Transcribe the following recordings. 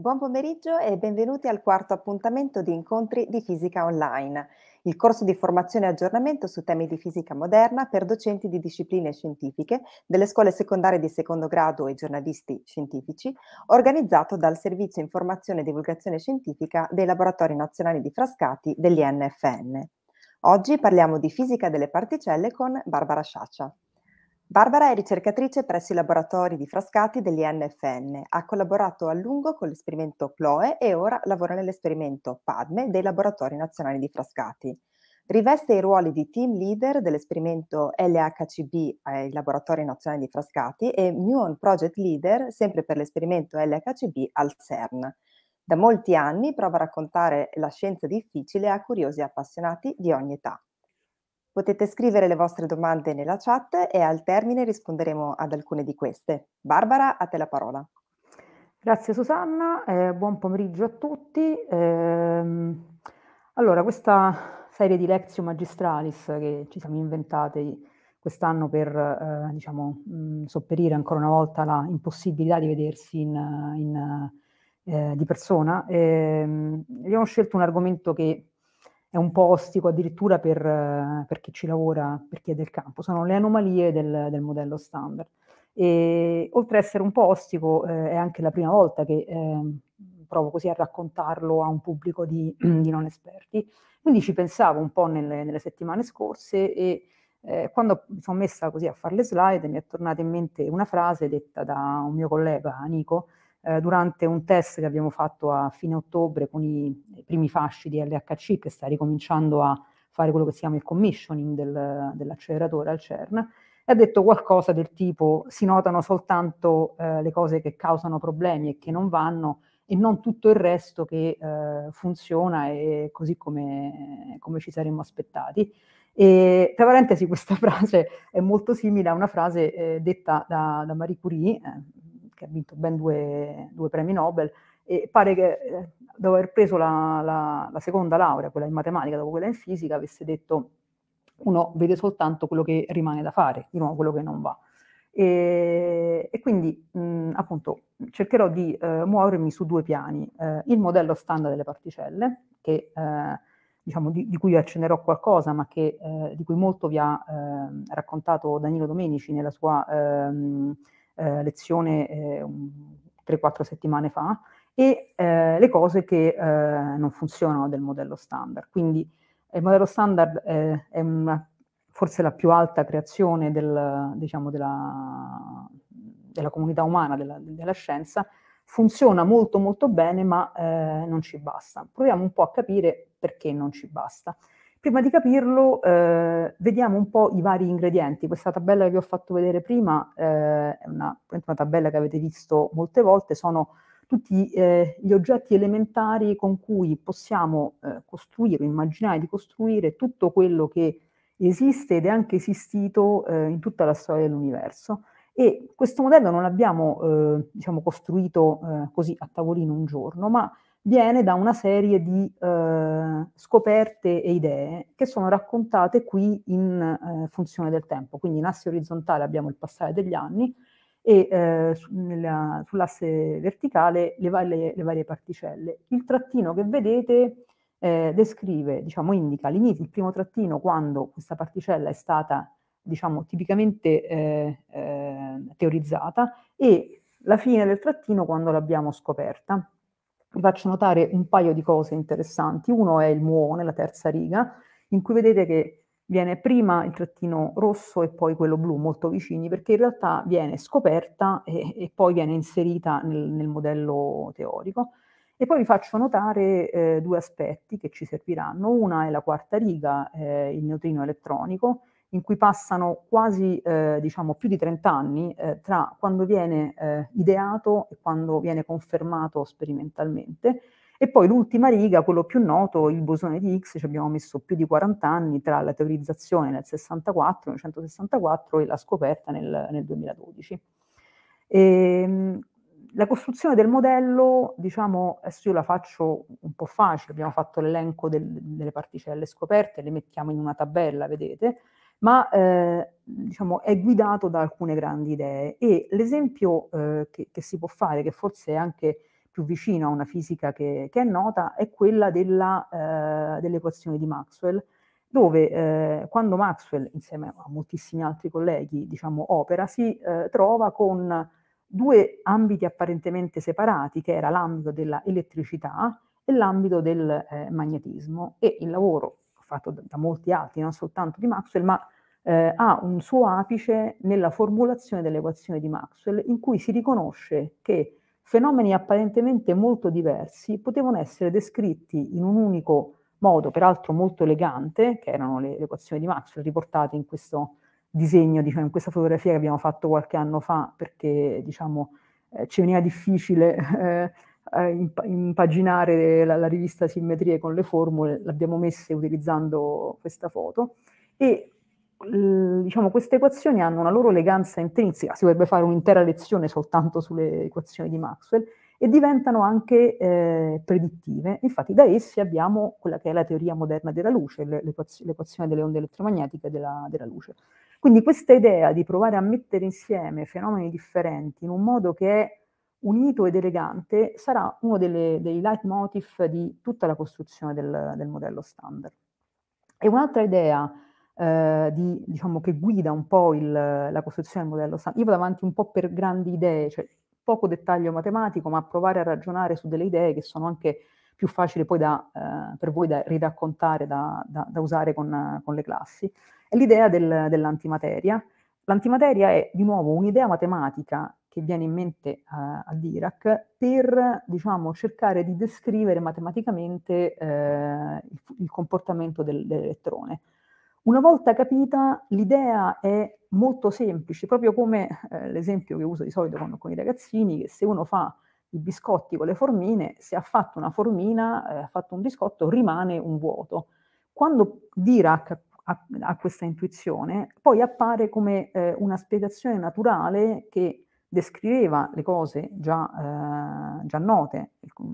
Buon pomeriggio e benvenuti al quarto appuntamento di incontri di fisica online, il corso di formazione e aggiornamento su temi di fisica moderna per docenti di discipline scientifiche delle scuole secondarie di secondo grado e giornalisti scientifici, organizzato dal Servizio Informazione e Divulgazione Scientifica dei Laboratori Nazionali di Frascati dell'INFN. Oggi parliamo di fisica delle particelle con Barbara Sciaccia. Barbara è ricercatrice presso i laboratori di Frascati dell'INFN, ha collaborato a lungo con l'esperimento CLOE e ora lavora nell'esperimento PADME dei laboratori nazionali di Frascati. Riveste i ruoli di team leader dell'esperimento LHCB ai laboratori nazionali di Frascati e Muon Project Leader sempre per l'esperimento LHCB al CERN. Da molti anni prova a raccontare la scienza difficile a curiosi e appassionati di ogni età. Potete scrivere le vostre domande nella chat e al termine risponderemo ad alcune di queste. Barbara, a te la parola. Grazie Susanna, eh, buon pomeriggio a tutti. Eh, allora, questa serie di Lectio Magistralis che ci siamo inventati quest'anno per eh, diciamo, mh, mm, sopperire ancora una volta la impossibilità di vedersi in, in, eh, di persona. Eh, abbiamo scelto un argomento che è un po' ostico addirittura per, per, chi ci lavora, per chi è del campo, sono le anomalie del, del modello standard. E, oltre ad essere un po' ostico, eh, è anche la prima volta che eh, provo così a raccontarlo a un pubblico di, di, non esperti, quindi ci pensavo un po' nelle, nelle settimane scorse e eh, quando mi sono messa così a fare le slide mi è tornata in mente una frase detta da un mio collega, Nico, eh, durante un test che abbiamo fatto a fine ottobre con i, i primi fasci di LHC che sta ricominciando a fare quello che si chiama il commissioning del, dell'acceleratore al CERN ha detto qualcosa del tipo si notano soltanto eh, le cose che causano problemi e che non vanno e non tutto il resto che eh, funziona e così come, come ci saremmo aspettati. E, tra parentesi questa frase è molto simile a una frase eh, detta da, da Marie Curie, eh, che ha vinto ben due, due premi Nobel, e pare che eh, dopo aver preso la, la, la, seconda laurea, quella in matematica, dopo quella in fisica, avesse detto uno vede soltanto quello che rimane da fare, di nuovo quello che non va. E, e quindi mh, appunto cercherò di eh, muovermi su due piani, eh, il modello standard delle particelle, che eh, Diciamo, di, di, cui accenderò qualcosa, ma che, eh, di cui molto vi ha eh, raccontato Danilo Domenici nella sua ehm, eh, lezione eh, 3-4 settimane fa, e eh, le cose che eh, non funzionano del modello standard. Quindi eh, il modello standard eh, è una, forse la più alta creazione del, diciamo, della, della, comunità umana, della, della, scienza, funziona molto molto bene ma non ci basta. Proviamo un po' a capire perché non ci basta. Prima di capirlo, eh, vediamo un po' i vari ingredienti. Questa tabella che vi ho fatto vedere prima eh, è una, una, tabella che avete visto molte volte, sono tutti eh, gli oggetti elementari con cui possiamo eh, costruire, immaginare di costruire tutto quello che esiste ed è anche esistito eh, in tutta la storia dell'universo. E questo modello non l'abbiamo eh, diciamo, costruito così a tavolino un giorno, ma viene da una serie di eh, scoperte e idee che sono raccontate qui in eh, funzione del tempo. Quindi in asse orizzontale abbiamo il passare degli anni e eh, su, sull'asse verticale le, varie, le varie particelle. Il trattino che vedete eh, descrive, diciamo, indica l'inizio, il primo trattino quando questa particella è stata diciamo, tipicamente eh, eh, teorizzata e la fine del trattino quando l'abbiamo scoperta vi faccio notare un paio di cose interessanti. Uno è il muone, la terza riga, in cui vedete che viene prima il trattino rosso e poi quello blu, molto vicini, perché in realtà viene scoperta e, e poi viene inserita nel, nel, modello teorico. E poi vi faccio notare eh, due aspetti che ci serviranno. Una è la quarta riga, eh, il neutrino elettronico, in cui passano quasi eh, diciamo più di 30 anni eh, tra quando viene eh, ideato e quando viene confermato sperimentalmente. E poi l'ultima riga, quello più noto, il bosone di X, ci abbiamo messo più di 40 anni tra la teorizzazione nel 64, 1964 e la scoperta nel, nel 2012. E, ehm, la costruzione del modello, diciamo, adesso io la faccio un po' facile, abbiamo fatto l'elenco del, delle particelle scoperte, le mettiamo in una tabella, vedete, ma eh, diciamo, è guidato da alcune grandi idee. E l'esempio eh, che, che, si può fare, che forse è anche più vicino a una fisica che, che è nota, è quella della, eh, dell'equazione di Maxwell, dove ehm, quando Maxwell, insieme a moltissimi altri colleghi, diciamo, opera, si ehm, trova con due ambiti apparentemente separati, che era l'ambito dell'elettricità e l'ambito del ehm, magnetismo. E il lavoro fatto da, da molti altri, non soltanto di Maxwell, ma eh, ha un suo apice nella formulazione dell'equazione di Maxwell, in cui si riconosce che fenomeni apparentemente molto diversi potevano essere descritti in un unico modo, peraltro molto elegante, che erano le, le equazioni di Maxwell riportate in questo disegno, diciamo, in questa fotografia che abbiamo fatto qualche anno fa, perché diciamo, eh, ci veniva difficile eh, eh, impaginare la, la, rivista Simmetrie con le formule, l'abbiamo messe utilizzando questa foto e diciamo queste equazioni hanno una loro eleganza intrinseca, si potrebbe fare un'intera lezione soltanto sulle equazioni di Maxwell e diventano anche eh, predittive. Infatti da esse abbiamo quella che è la teoria moderna della luce, l'equazione delle onde elettromagnetiche della, della luce. Quindi questa idea di provare a mettere insieme fenomeni differenti in un modo che è unito ed elegante sarà uno delle, dei leitmotiv di tutta la costruzione del, del modello standard. E un'altra idea eh, di, diciamo, che guida un po' il, la costruzione del modello standard, io vado avanti un po' per grandi idee, cioè poco dettaglio matematico, ma provare a ragionare su delle idee che sono anche più facili poi da, eh, per voi da riraccontare, da, da, da usare con, con, le classi, è l'idea del, dell'antimateria. L'antimateria è di nuovo un'idea matematica che viene in mente a Dirac per diciamo, cercare di descrivere matematicamente eh, il, il, comportamento del, dell'elettrone. Una volta capita, l'idea è molto semplice, proprio come eh, l'esempio che uso di solito con, con, i ragazzini, che se uno fa i biscotti con le formine, se ha fatto una formina, eh, ha fatto un biscotto, rimane un vuoto. Quando Dirac ha, ha questa intuizione, poi appare come eh, una spiegazione naturale che descriveva le cose già, eh, già note,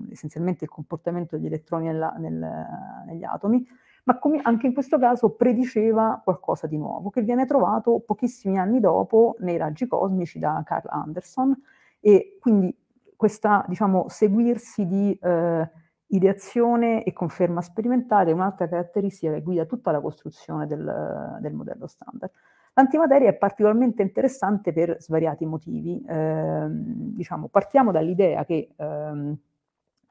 essenzialmente il comportamento degli elettroni nella, nel, negli atomi, ma com- anche in questo caso prediceva qualcosa di nuovo, che viene trovato pochissimi anni dopo nei raggi cosmici da Carl Anderson e quindi questa, diciamo, seguirsi di eh, ideazione e conferma sperimentale è un'altra caratteristica che guida tutta la costruzione del, del modello standard. L'antimateria è particolarmente interessante per svariati motivi. Eh, diciamo, partiamo dall'idea che ehm,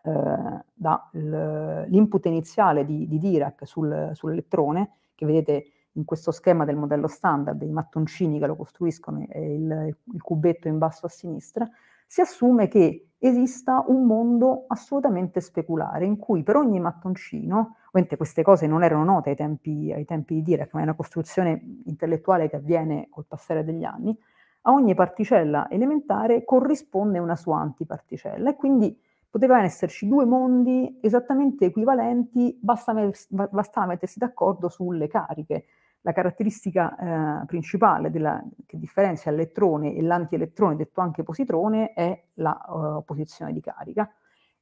eh, dall'input iniziale di, di Dirac sul, sull'elettrone, che vedete in questo schema del modello standard, dei mattoncini che lo costruiscono e il, il cubetto in basso a sinistra, si assume che esista un mondo assolutamente speculare in cui per ogni mattoncino, ovviamente queste cose non erano note ai tempi, ai tempi di Dirac, ma è una costruzione intellettuale che avviene col passare degli anni, a ogni particella elementare corrisponde una sua antiparticella e quindi potevano esserci due mondi esattamente equivalenti, basta, bastava mettersi d'accordo sulle cariche la caratteristica eh, principale della, che differenzia l'elettrone e l'antielettrone, detto anche positrone, è la uh, posizione di carica.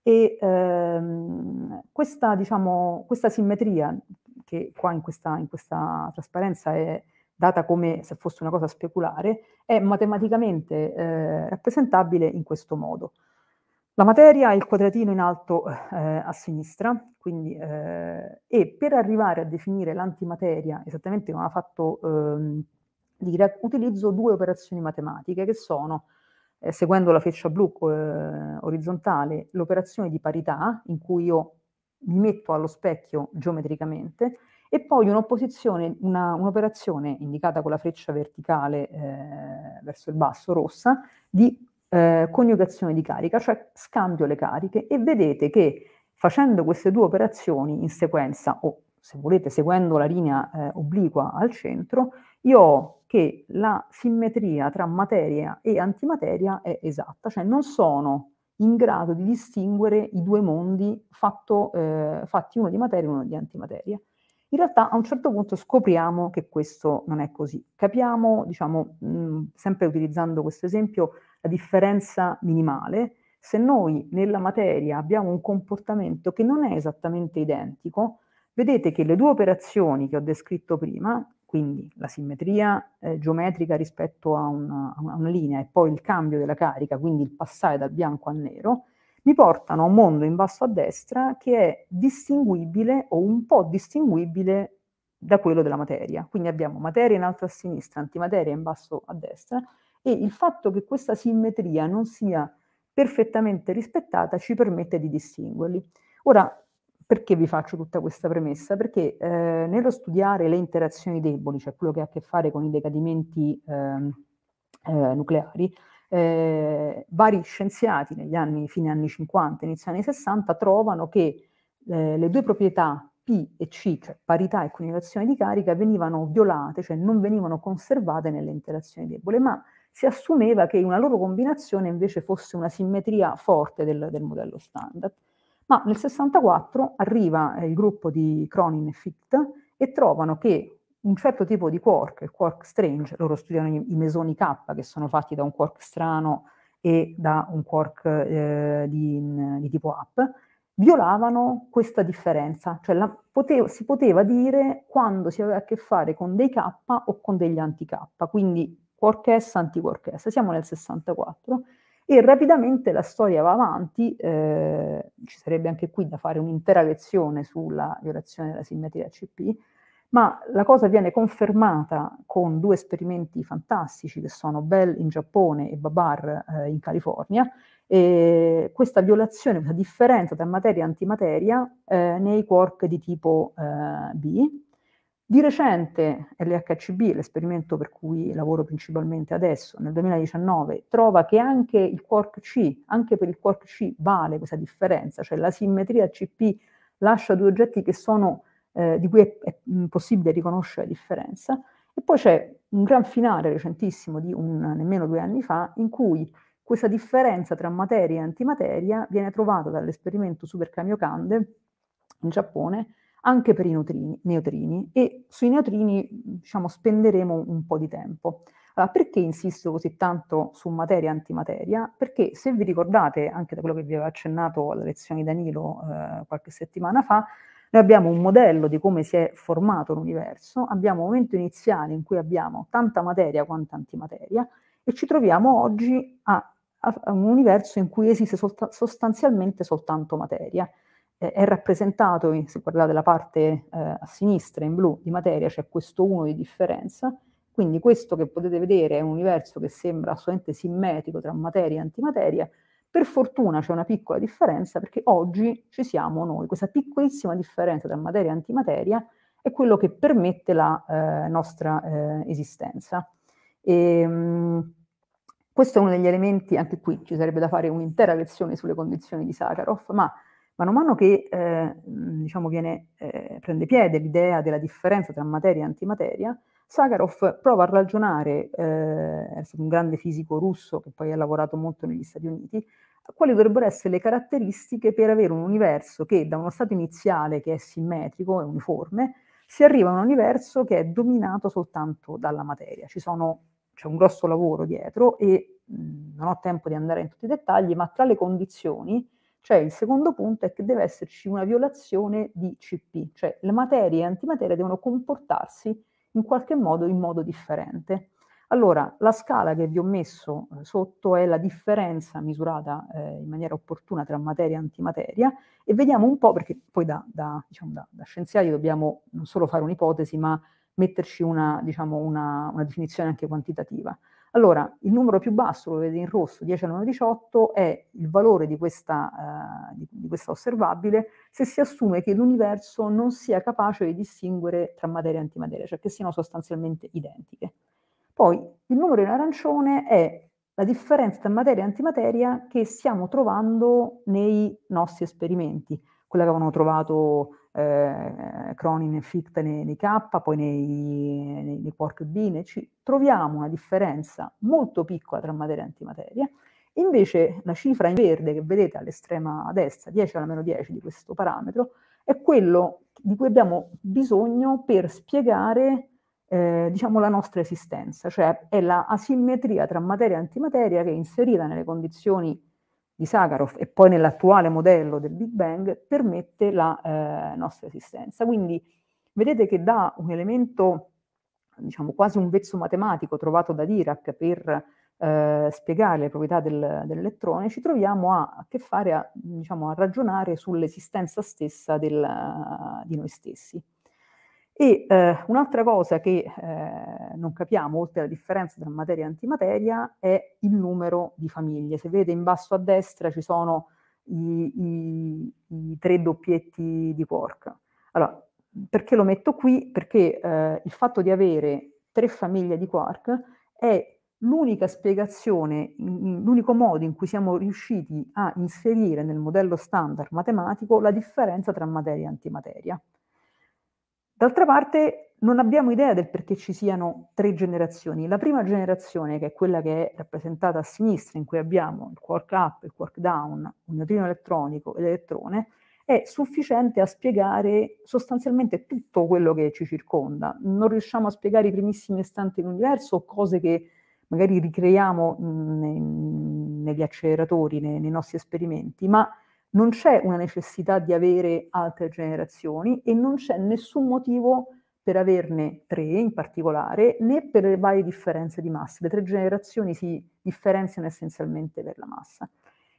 E ehm, questa, diciamo, questa, simmetria, che qua in questa, in questa, trasparenza è data come se fosse una cosa speculare, è matematicamente eh, rappresentabile in questo modo. La materia è il quadratino in alto eh, a sinistra, quindi, eh, e per arrivare a definire l'antimateria, esattamente come ha fatto ehm, Dirac, utilizzo due operazioni matematiche che sono, eh, seguendo la freccia blu eh, orizzontale, l'operazione di parità, in cui io mi metto allo specchio geometricamente, e poi un'opposizione, una, un'operazione indicata con la freccia verticale eh, verso il basso, rossa, di eh, coniugazione di carica, cioè scambio le cariche e vedete che facendo queste due operazioni in sequenza o se volete seguendo la linea eh, obliqua al centro, io ho che la simmetria tra materia e antimateria è esatta, cioè non sono in grado di distinguere i due mondi fatto, eh, fatti uno di materia e uno di antimateria. In realtà a un certo punto scopriamo che questo non è così. Capiamo, diciamo, mh, mm, sempre utilizzando questo esempio, la differenza minimale, se noi nella materia abbiamo un comportamento che non è esattamente identico, vedete che le due operazioni che ho descritto prima, quindi la simmetria eh, geometrica rispetto a una, a una linea e poi il cambio della carica, quindi il passare dal bianco al nero, mi portano a un mondo in basso a destra che è distinguibile o un po' distinguibile da quello della materia. Quindi abbiamo materia in alto a sinistra, antimateria in basso a destra, e il fatto che questa simmetria non sia perfettamente rispettata ci permette di distinguerli. Ora, perché vi faccio tutta questa premessa? Perché eh, nello studiare le interazioni deboli, cioè quello che ha a che fare con i decadimenti eh, eh, nucleari, eh, vari scienziati negli anni, fine anni 50, inizio anni 60, trovano che eh, le due proprietà P e C, cioè parità e coniugazione di carica, venivano violate, cioè non venivano conservate nelle interazioni debole, ma si assumeva che una loro combinazione invece fosse una simmetria forte del, del modello standard. Ma nel 64 arriva eh, il gruppo di Cronin e Fichte e trovano che un certo tipo di quark, il quark strange, loro studiano i mesoni K che sono fatti da un quark strano e da un quark eh, di, di, tipo up, violavano questa differenza, cioè la, potevo, si poteva dire quando si aveva a che fare con dei K o con degli anti-K, quindi Corchessa, antico Corchessa, siamo nel 64 e rapidamente la storia va avanti, eh, ci sarebbe anche qui da fare un'intera lezione sulla violazione della simmetria CP, ma la cosa viene confermata con due esperimenti fantastici che sono Bell in Giappone e Babar eh, in California, e questa violazione, questa differenza tra materia e antimateria eh, nei quark di tipo eh, B, di recente LHCB, l'esperimento per cui lavoro principalmente adesso, nel 2019, trova che anche il quark C, anche per il quark C vale questa differenza, cioè la simmetria CP lascia due oggetti sono, eh, di cui è, è, possibile riconoscere la differenza. E poi c'è un gran finale recentissimo di un, nemmeno due anni fa, in cui questa differenza tra materia e antimateria viene trovata dall'esperimento Super Kamiokande in Giappone, anche per i neutrini, neutrini e sui neutrini diciamo, spenderemo un po' di tempo. Allora, perché insisto così tanto su materia e antimateria? Perché se vi ricordate, anche da quello che vi avevo accennato alla lezione di Danilo eh, qualche settimana fa, noi abbiamo un modello di come si è formato l'universo, abbiamo un momento iniziale in cui abbiamo tanta materia quanto antimateria e ci troviamo oggi a, a, un universo in cui esiste solt- sostanzialmente soltanto materia è rappresentato, se guardate la parte eh, a sinistra in blu di materia, c'è questo 1 di differenza, quindi questo che potete vedere è un universo che sembra assolutamente simmetrico tra materia e antimateria, per fortuna c'è una piccola differenza perché oggi ci siamo noi, questa piccolissima differenza tra materia e antimateria è quello che permette la eh, nostra eh, esistenza. E, ehm, mh, questo è uno degli elementi, anche qui ci sarebbe da fare un'intera lezione sulle condizioni di Sakharov, ma Man mano che eh, diciamo viene, eh, prende piede l'idea della differenza tra materia e antimateria, Sakharov prova a ragionare, eh, è stato un grande fisico russo che poi ha lavorato molto negli Stati Uniti, quali dovrebbero essere le caratteristiche per avere un universo che da uno stato iniziale che è simmetrico e uniforme, si arriva a un universo che è dominato soltanto dalla materia. Sono, c'è un grosso lavoro dietro e mh, mm, non ho tempo di andare in tutti i dettagli, ma tra le condizioni cioè il secondo punto è che deve esserci una violazione di CP, cioè le materie e antimateria devono comportarsi in qualche modo in modo differente. Allora, la scala che vi ho messo eh, sotto è la differenza misurata eh, in maniera opportuna tra materia e antimateria e vediamo un po', perché poi da, da, diciamo, da, da scienziati dobbiamo non solo fare un'ipotesi, ma metterci una, diciamo, una, una definizione anche quantitativa. Allora, il numero più basso, lo vedete in rosso, 10 alla 9 18, è il valore di questa, eh, di, di questa osservabile se si assume che l'universo non sia capace di distinguere tra materia e antimateria, cioè che siano sostanzialmente identiche. Poi il numero in arancione è la differenza tra materia e antimateria che stiamo trovando nei nostri esperimenti, quella che avevano trovato eh, Cronin e Fichte nei, nei K, poi nei, nei, nei quark B, nei C, troviamo una differenza molto piccola tra materia e antimateria. Invece la cifra in verde che vedete all'estrema destra, 10 alla meno 10 di questo parametro, è quello di cui abbiamo bisogno per spiegare eh, diciamo, la nostra esistenza, cioè è la asimmetria tra materia e antimateria che è inserita nelle condizioni di Sakharov e poi nell'attuale modello del Big Bang permette la eh, nostra esistenza. Quindi vedete che da un elemento, diciamo quasi un vezzo matematico trovato da Dirac per eh, spiegare le proprietà del, dell'elettrone, ci troviamo a, a che fare a, diciamo, a ragionare sull'esistenza stessa del, uh, di noi stessi. E eh, un'altra cosa che eh, non capiamo, oltre alla differenza tra materia e antimateria, è il numero di famiglie. Se vedete in basso a destra ci sono i, i, i tre doppietti di quark. Allora, perché lo metto qui? Perché eh, il fatto di avere tre famiglie di quark è l'unica spiegazione, l'unico modo in cui siamo riusciti a inserire nel modello standard matematico la differenza tra materia e antimateria. D'altra parte non abbiamo idea del perché ci siano tre generazioni. La prima generazione, che è quella che è rappresentata a sinistra, in cui abbiamo il quark up, il quark down, un neutrino elettronico e l'elettrone, è sufficiente a spiegare sostanzialmente tutto quello che ci circonda. Non riusciamo a spiegare i primissimi istanti dell'universo o cose che magari ricreiamo mh, negli acceleratori, nei, nei nostri esperimenti, ma non c'è una necessità di avere altre generazioni e non c'è nessun motivo per averne tre in particolare, né per le varie differenze di massa. Le tre generazioni si differenziano essenzialmente per la massa.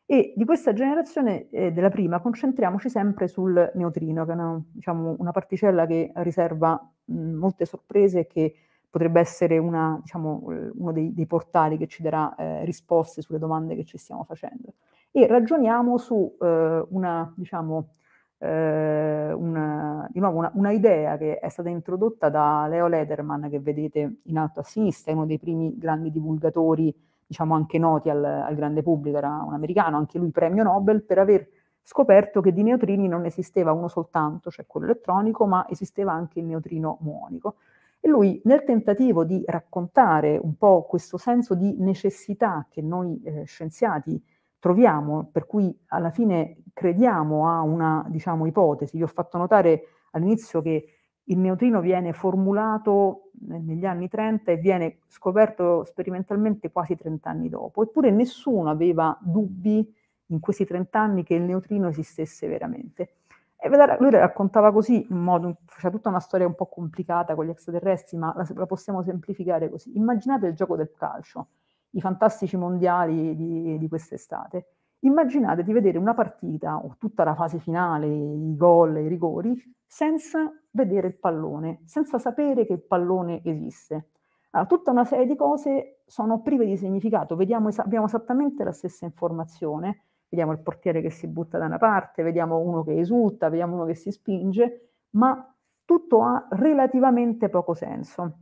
E di questa generazione, eh, della prima, concentriamoci sempre sul neutrino, che è una, diciamo, una particella che riserva mh, molte sorprese e che potrebbe essere una, diciamo, uno dei, dei, portali che ci darà eh, risposte sulle domande che ci stiamo facendo e ragioniamo su eh, una, diciamo, eh, una, di nuovo una, una, idea che è stata introdotta da Leo Lederman, che vedete in alto a sinistra, uno dei primi grandi divulgatori, diciamo anche noti al, al grande pubblico, era un americano, anche lui premio Nobel, per aver scoperto che di neutrini non esisteva uno soltanto, cioè quello elettronico, ma esisteva anche il neutrino muonico. E lui, nel tentativo di raccontare un po' questo senso di necessità che noi eh, scienziati troviamo, per cui alla fine crediamo a una diciamo, ipotesi. Vi ho fatto notare all'inizio che il neutrino viene formulato negli anni 30 e viene scoperto sperimentalmente quasi 30 anni dopo, eppure nessuno aveva dubbi in questi 30 anni che il neutrino esistesse veramente. E lui raccontava così, in modo, c'è tutta una storia un po' complicata con gli extraterrestri, ma la, la possiamo semplificare così. Immaginate il gioco del calcio i fantastici mondiali di, di quest'estate, immaginate di vedere una partita o tutta la fase finale, i gol, i rigori, senza vedere il pallone, senza sapere che il pallone esiste. Allora, tutta una serie di cose sono prive di significato, vediamo, abbiamo esattamente la stessa informazione, vediamo il portiere che si butta da una parte, vediamo uno che esulta, vediamo uno che si spinge, ma tutto ha relativamente poco senso.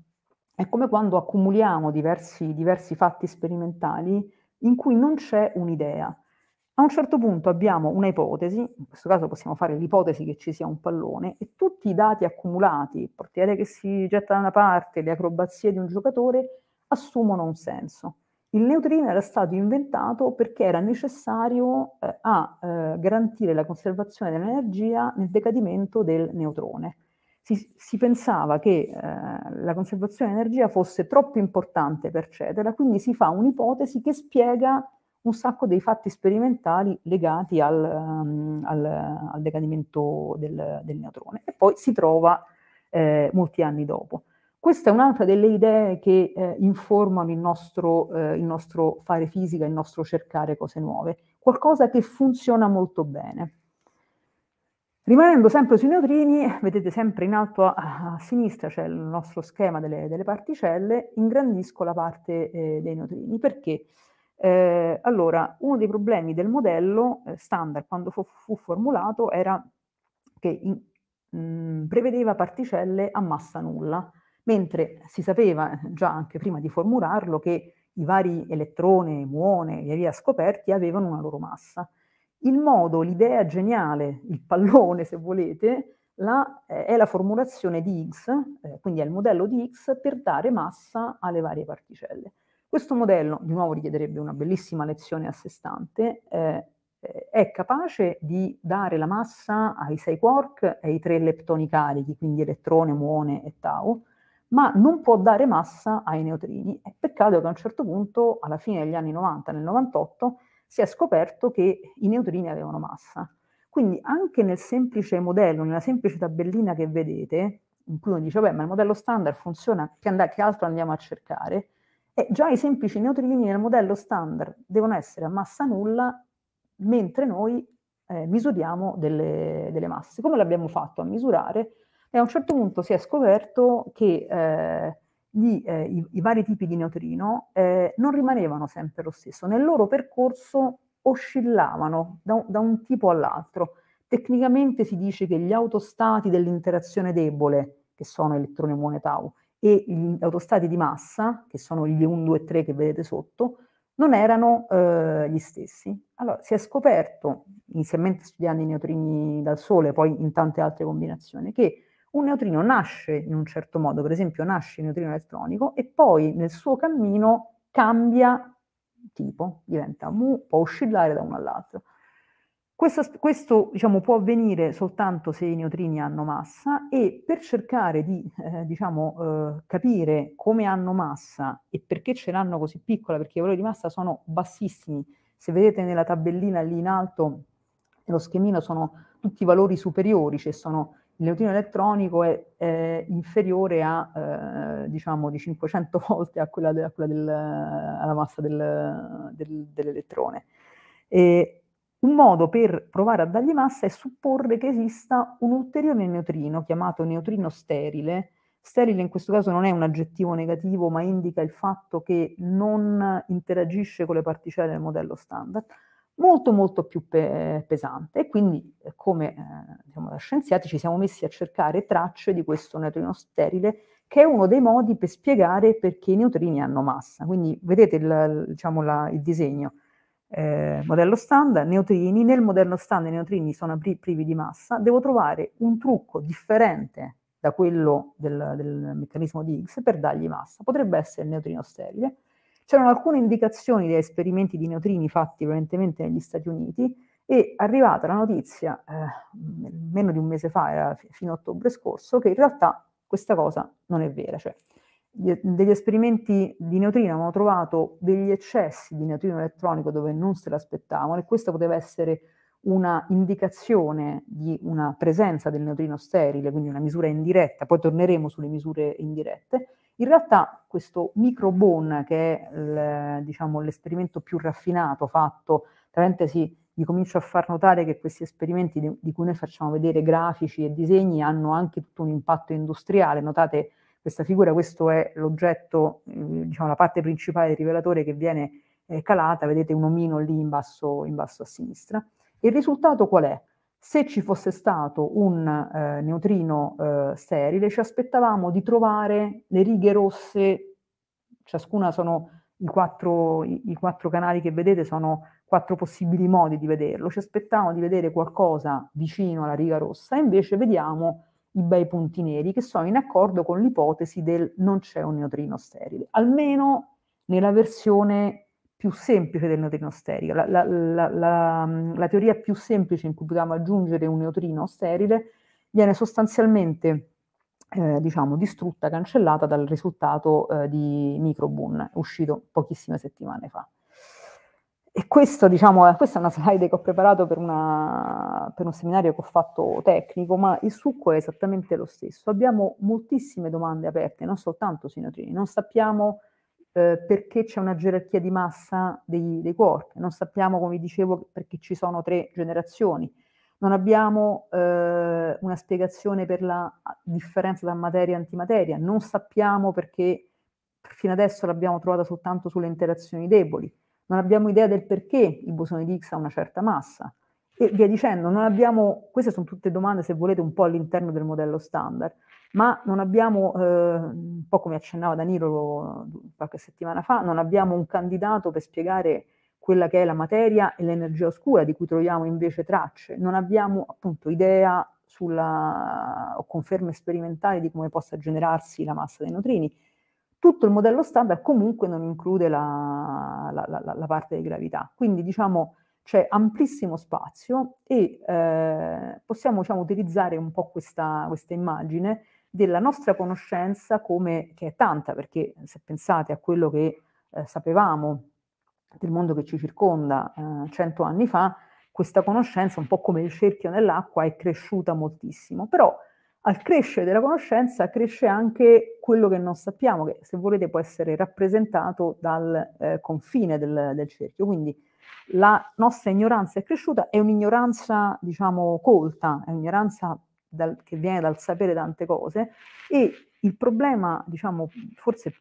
È come quando accumuliamo diversi, diversi fatti sperimentali in cui non c'è un'idea. A un certo punto abbiamo una ipotesi, in questo caso possiamo fare l'ipotesi che ci sia un pallone, e tutti i dati accumulati, il portiere che si getta da una parte, le acrobazie di un giocatore, assumono un senso. Il neutrino era stato inventato perché era necessario eh, a eh, garantire la conservazione dell'energia nel decadimento del neutrone si, si pensava che eh, la conservazione di energia fosse troppo importante per Cetera, quindi si fa un'ipotesi che spiega un sacco dei fatti sperimentali legati al, um, al, al decadimento del, del, neutrone e poi si trova eh, molti anni dopo. Questa è un'altra delle idee che eh, informano il nostro, eh, il nostro fare fisica, il nostro cercare cose nuove, qualcosa che funziona molto bene. Rimanendo sempre sui neutrini, vedete sempre in alto a, a sinistra c'è il nostro schema delle, delle particelle, ingrandisco la parte eh, dei neutrini perché eh, allora, uno dei problemi del modello eh, standard quando fu, fu, formulato era che in, mh, mm, prevedeva particelle a massa nulla, mentre si sapeva eh, già anche prima di formularlo che i vari elettroni, muone, via via scoperti avevano una loro massa. Il modo, l'idea geniale, il pallone se volete, la, eh, è la formulazione di Higgs, eh, quindi è il modello di Higgs per dare massa alle varie particelle. Questo modello, di nuovo richiederebbe una bellissima lezione a sé stante, eh, eh è capace di dare la massa ai sei quark e ai tre leptoni carichi, quindi elettrone, muone e tau, ma non può dare massa ai neutrini. È peccato che a un certo punto, alla fine degli anni 90, nel 98, si è scoperto che i neutrini avevano massa. Quindi anche nel semplice modello, nella semplice tabellina che vedete, in cui uno dice, beh, ma il modello standard funziona, che, and- che altro andiamo a cercare? E già i semplici neutrini nel modello standard devono essere a massa nulla, mentre noi eh, misuriamo delle, delle, masse. Come l'abbiamo fatto a misurare? E a un certo punto si è scoperto che eh, gli, eh, i, i, vari tipi di neutrino eh, non rimanevano sempre lo stesso, nel loro percorso oscillavano da, da un tipo all'altro. Tecnicamente si dice che gli autostati dell'interazione debole, che sono elettroni muone tau, e gli autostati di massa, che sono gli 1, 2 3 che vedete sotto, non erano eh, gli stessi. Allora, si è scoperto, inizialmente studiando i neutrini dal Sole, poi in tante altre combinazioni, che un neutrino nasce in un certo modo, per esempio nasce il neutrino elettronico e poi nel suo cammino cambia tipo, diventa mu, può oscillare da uno all'altro. Questo, questo diciamo, può avvenire soltanto se i neutrini hanno massa e per cercare di eh, diciamo, eh, capire come hanno massa e perché ce l'hanno così piccola, perché i valori di massa sono bassissimi, se vedete nella tabellina lì in alto, nello schemino sono tutti valori superiori, cioè sono il neutrino elettronico è, è inferiore a, eh, diciamo, di 500 volte a quella, de, a quella del, alla massa del, del, dell'elettrone. E un modo per provare a dargli massa è supporre che esista un ulteriore neutrino, chiamato neutrino sterile. Sterile in questo caso non è un aggettivo negativo, ma indica il fatto che non interagisce con le particelle del modello standard, molto molto più pe- pesante e quindi eh, come eh, diciamo, da scienziati ci siamo messi a cercare tracce di questo neutrino sterile che è uno dei modi per spiegare perché i neutrini hanno massa. Quindi vedete il, diciamo, la, il disegno, eh, modello standard, neutrini, nel modello standard i neutrini sono pri- privi di massa, devo trovare un trucco differente da quello del, del meccanismo di Higgs per dargli massa, potrebbe essere il neutrino sterile, c'erano alcune indicazioni da esperimenti di neutrini fatti prevalentemente negli Stati Uniti e arrivata la notizia eh, meno di un mese fa, era fino a ottobre scorso, che in realtà questa cosa non è vera, cioè degli esperimenti di neutrino avevano trovato degli eccessi di neutrino elettronico dove non se l'aspettavano e questo poteva essere una indicazione di una presenza del neutrino sterile, quindi una misura indiretta, poi torneremo sulle misure indirette, in realtà questo microbone, che è l, diciamo, l'esperimento più raffinato fatto, tra parentesi vi comincio a far notare che questi esperimenti di, di cui noi facciamo vedere grafici e disegni hanno anche tutto un impatto industriale, notate questa figura, questo è l'oggetto, eh, diciamo la parte principale del rivelatore che viene eh, calata, vedete un omino lì in basso, in basso a sinistra. Il risultato qual è? Se ci fosse stato un eh, neutrino eh, sterile, ci aspettavamo di trovare le righe rosse, ciascuna sono i quattro, i, i quattro canali che vedete, sono quattro possibili modi di vederlo, ci aspettavamo di vedere qualcosa vicino alla riga rossa, invece vediamo i bei punti neri che sono in accordo con l'ipotesi del non c'è un neutrino sterile, almeno nella versione più semplice del neutrino sterile. La, la, la, la, teoria più semplice in cui potevamo aggiungere un neutrino sterile viene sostanzialmente eh, diciamo, distrutta, cancellata dal risultato eh, di Microboon, uscito pochissime settimane fa. E questo, diciamo, eh, questa è una slide che ho preparato per, una, per, un seminario che ho fatto tecnico, ma il succo è esattamente lo stesso. Abbiamo moltissime domande aperte, non soltanto sui neutrini, non sappiamo eh, perché c'è una gerarchia di massa dei, dei, corpi. Non sappiamo, come dicevo, perché ci sono tre generazioni. Non abbiamo eh, una spiegazione per la differenza tra materia e antimateria. Non sappiamo perché fino adesso l'abbiamo trovata soltanto sulle interazioni deboli. Non abbiamo idea del perché il bosone di X ha una certa massa. E via dicendo, non abbiamo, queste sono tutte domande se volete un po' all'interno del modello standard, ma non abbiamo, eh, un po' come accennava Danilo eh, qualche settimana fa, non abbiamo un candidato per spiegare quella che è la materia e l'energia oscura di cui troviamo invece tracce, non abbiamo appunto idea sulla, o conferme sperimentali di come possa generarsi la massa dei neutrini. Tutto il modello standard comunque non include la, la, la, la parte di gravità. Quindi diciamo c'è amplissimo spazio e eh, possiamo diciamo, utilizzare un po' questa, questa, immagine della nostra conoscenza come, che è tanta, perché se pensate a quello che eh, sapevamo del mondo che ci circonda eh, cento eh, anni fa, questa conoscenza, un po' come il cerchio nell'acqua, è cresciuta moltissimo. Però al crescere della conoscenza cresce anche quello che non sappiamo, che se volete può essere rappresentato dal eh, confine del, del cerchio. Quindi, la nostra ignoranza è cresciuta, è un'ignoranza, diciamo, colta, è un'ignoranza dal, che viene dal sapere tante cose e il problema, diciamo, forse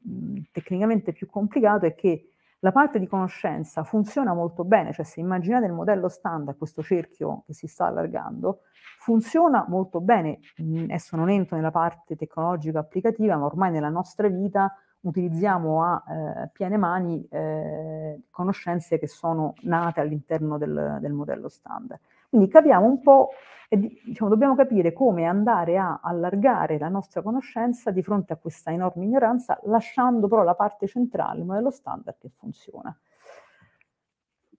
tecnicamente più complicato è che la parte di conoscenza funziona molto bene, cioè se immaginate il modello standard, questo cerchio che si sta allargando, funziona molto bene. Adesso non entro nella parte tecnologica applicativa, ma ormai nella nostra vita utilizziamo a eh, piene mani eh, conoscenze che sono nate all'interno del, del modello standard. Quindi capiamo un po' e diciamo, dobbiamo capire come andare a allargare la nostra conoscenza di fronte a questa enorme ignoranza, lasciando però la parte centrale, il modello standard, che funziona.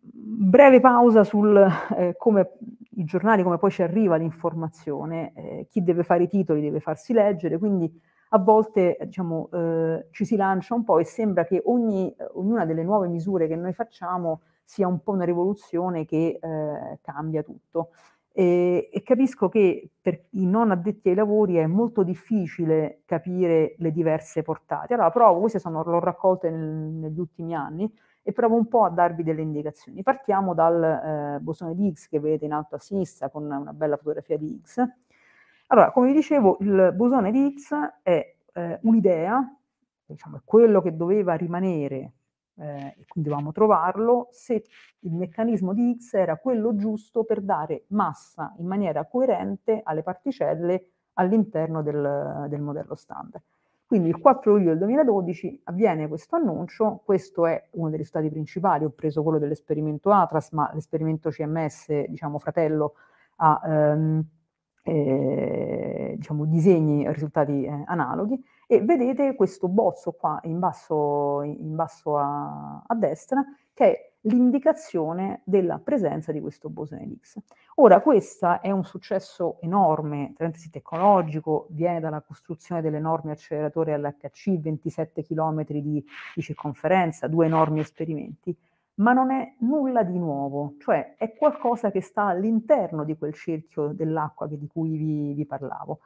Breve pausa sul eh, come i giornali, come poi ci arriva l'informazione, eh, chi deve fare i titoli deve farsi leggere, quindi a volte diciamo, eh, ci si lancia un po' e sembra che ogni, eh, ognuna delle nuove misure che noi facciamo sia un po' una rivoluzione che eh, cambia tutto. E, e, capisco che per i non addetti ai lavori è molto difficile capire le diverse portate. Allora provo, queste sono, l'ho raccolte nel, negli ultimi anni e provo un po' a darvi delle indicazioni. Partiamo dal eh, bosone di Higgs che vedete in alto a sinistra con una bella fotografia di Higgs allora, come vi dicevo, il bosone di Higgs è eh, un'idea, diciamo, è quello che doveva rimanere, eh, e quindi dovevamo trovarlo, se il meccanismo di Higgs era quello giusto per dare massa in maniera coerente alle particelle all'interno del, del modello standard. Quindi il 4 luglio del 2012 avviene questo annuncio, questo è uno dei risultati principali, ho preso quello dell'esperimento Atlas, ma l'esperimento CMS, diciamo fratello, ha... Ehm, eh, diciamo, disegni risultati eh, analoghi e vedete questo bozzo qua in basso, in basso a, a, destra che è l'indicazione della presenza di questo bosone X. Ora, questo è un successo enorme, trentesi tecnologico, viene dalla costruzione dell'enorme acceleratore LHC, 27 km di, di circonferenza, due enormi esperimenti, ma non è nulla di nuovo, cioè è qualcosa che sta all'interno di quel cerchio dell'acqua di cui vi, vi parlavo.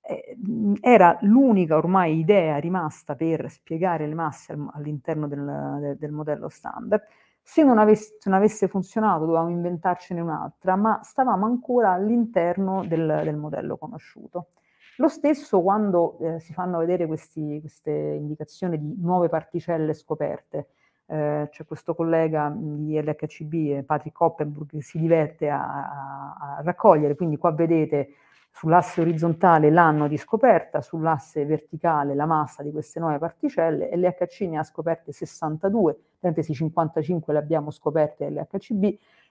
Eh, era l'unica ormai idea rimasta per spiegare le masse all'interno del, del modello standard. Se non, avesse, se non, avesse, funzionato dovevamo inventarcene un'altra, ma stavamo ancora all'interno del, del modello conosciuto. Lo stesso quando eh, si fanno vedere questi, queste indicazioni di nuove particelle scoperte eh, c'è questo collega mm, di LHCB, Patrick Oppenburg, che si diverte a, a, a raccogliere, quindi qua vedete sull'asse orizzontale l'anno di scoperta, sull'asse verticale la massa di queste nuove particelle, LHC ne ha scoperte 62, parentesi 55 le abbiamo scoperte LHCB,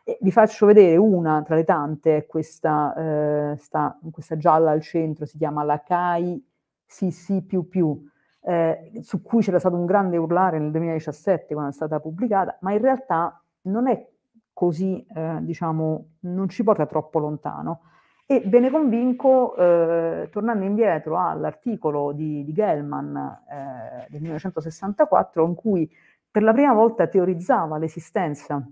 e vi faccio vedere una tra le tante, questa, eh, sta, questa gialla al centro, si chiama la CAI CC++, eh, su cui c'era stato un grande urlare nel 2017 quando è stata pubblicata, ma in realtà non è così, eh, diciamo, non ci porta troppo lontano. E ve ne convinco, eh, tornando indietro all'articolo di, di Gellman eh, del 1964, in cui per la prima volta teorizzava l'esistenza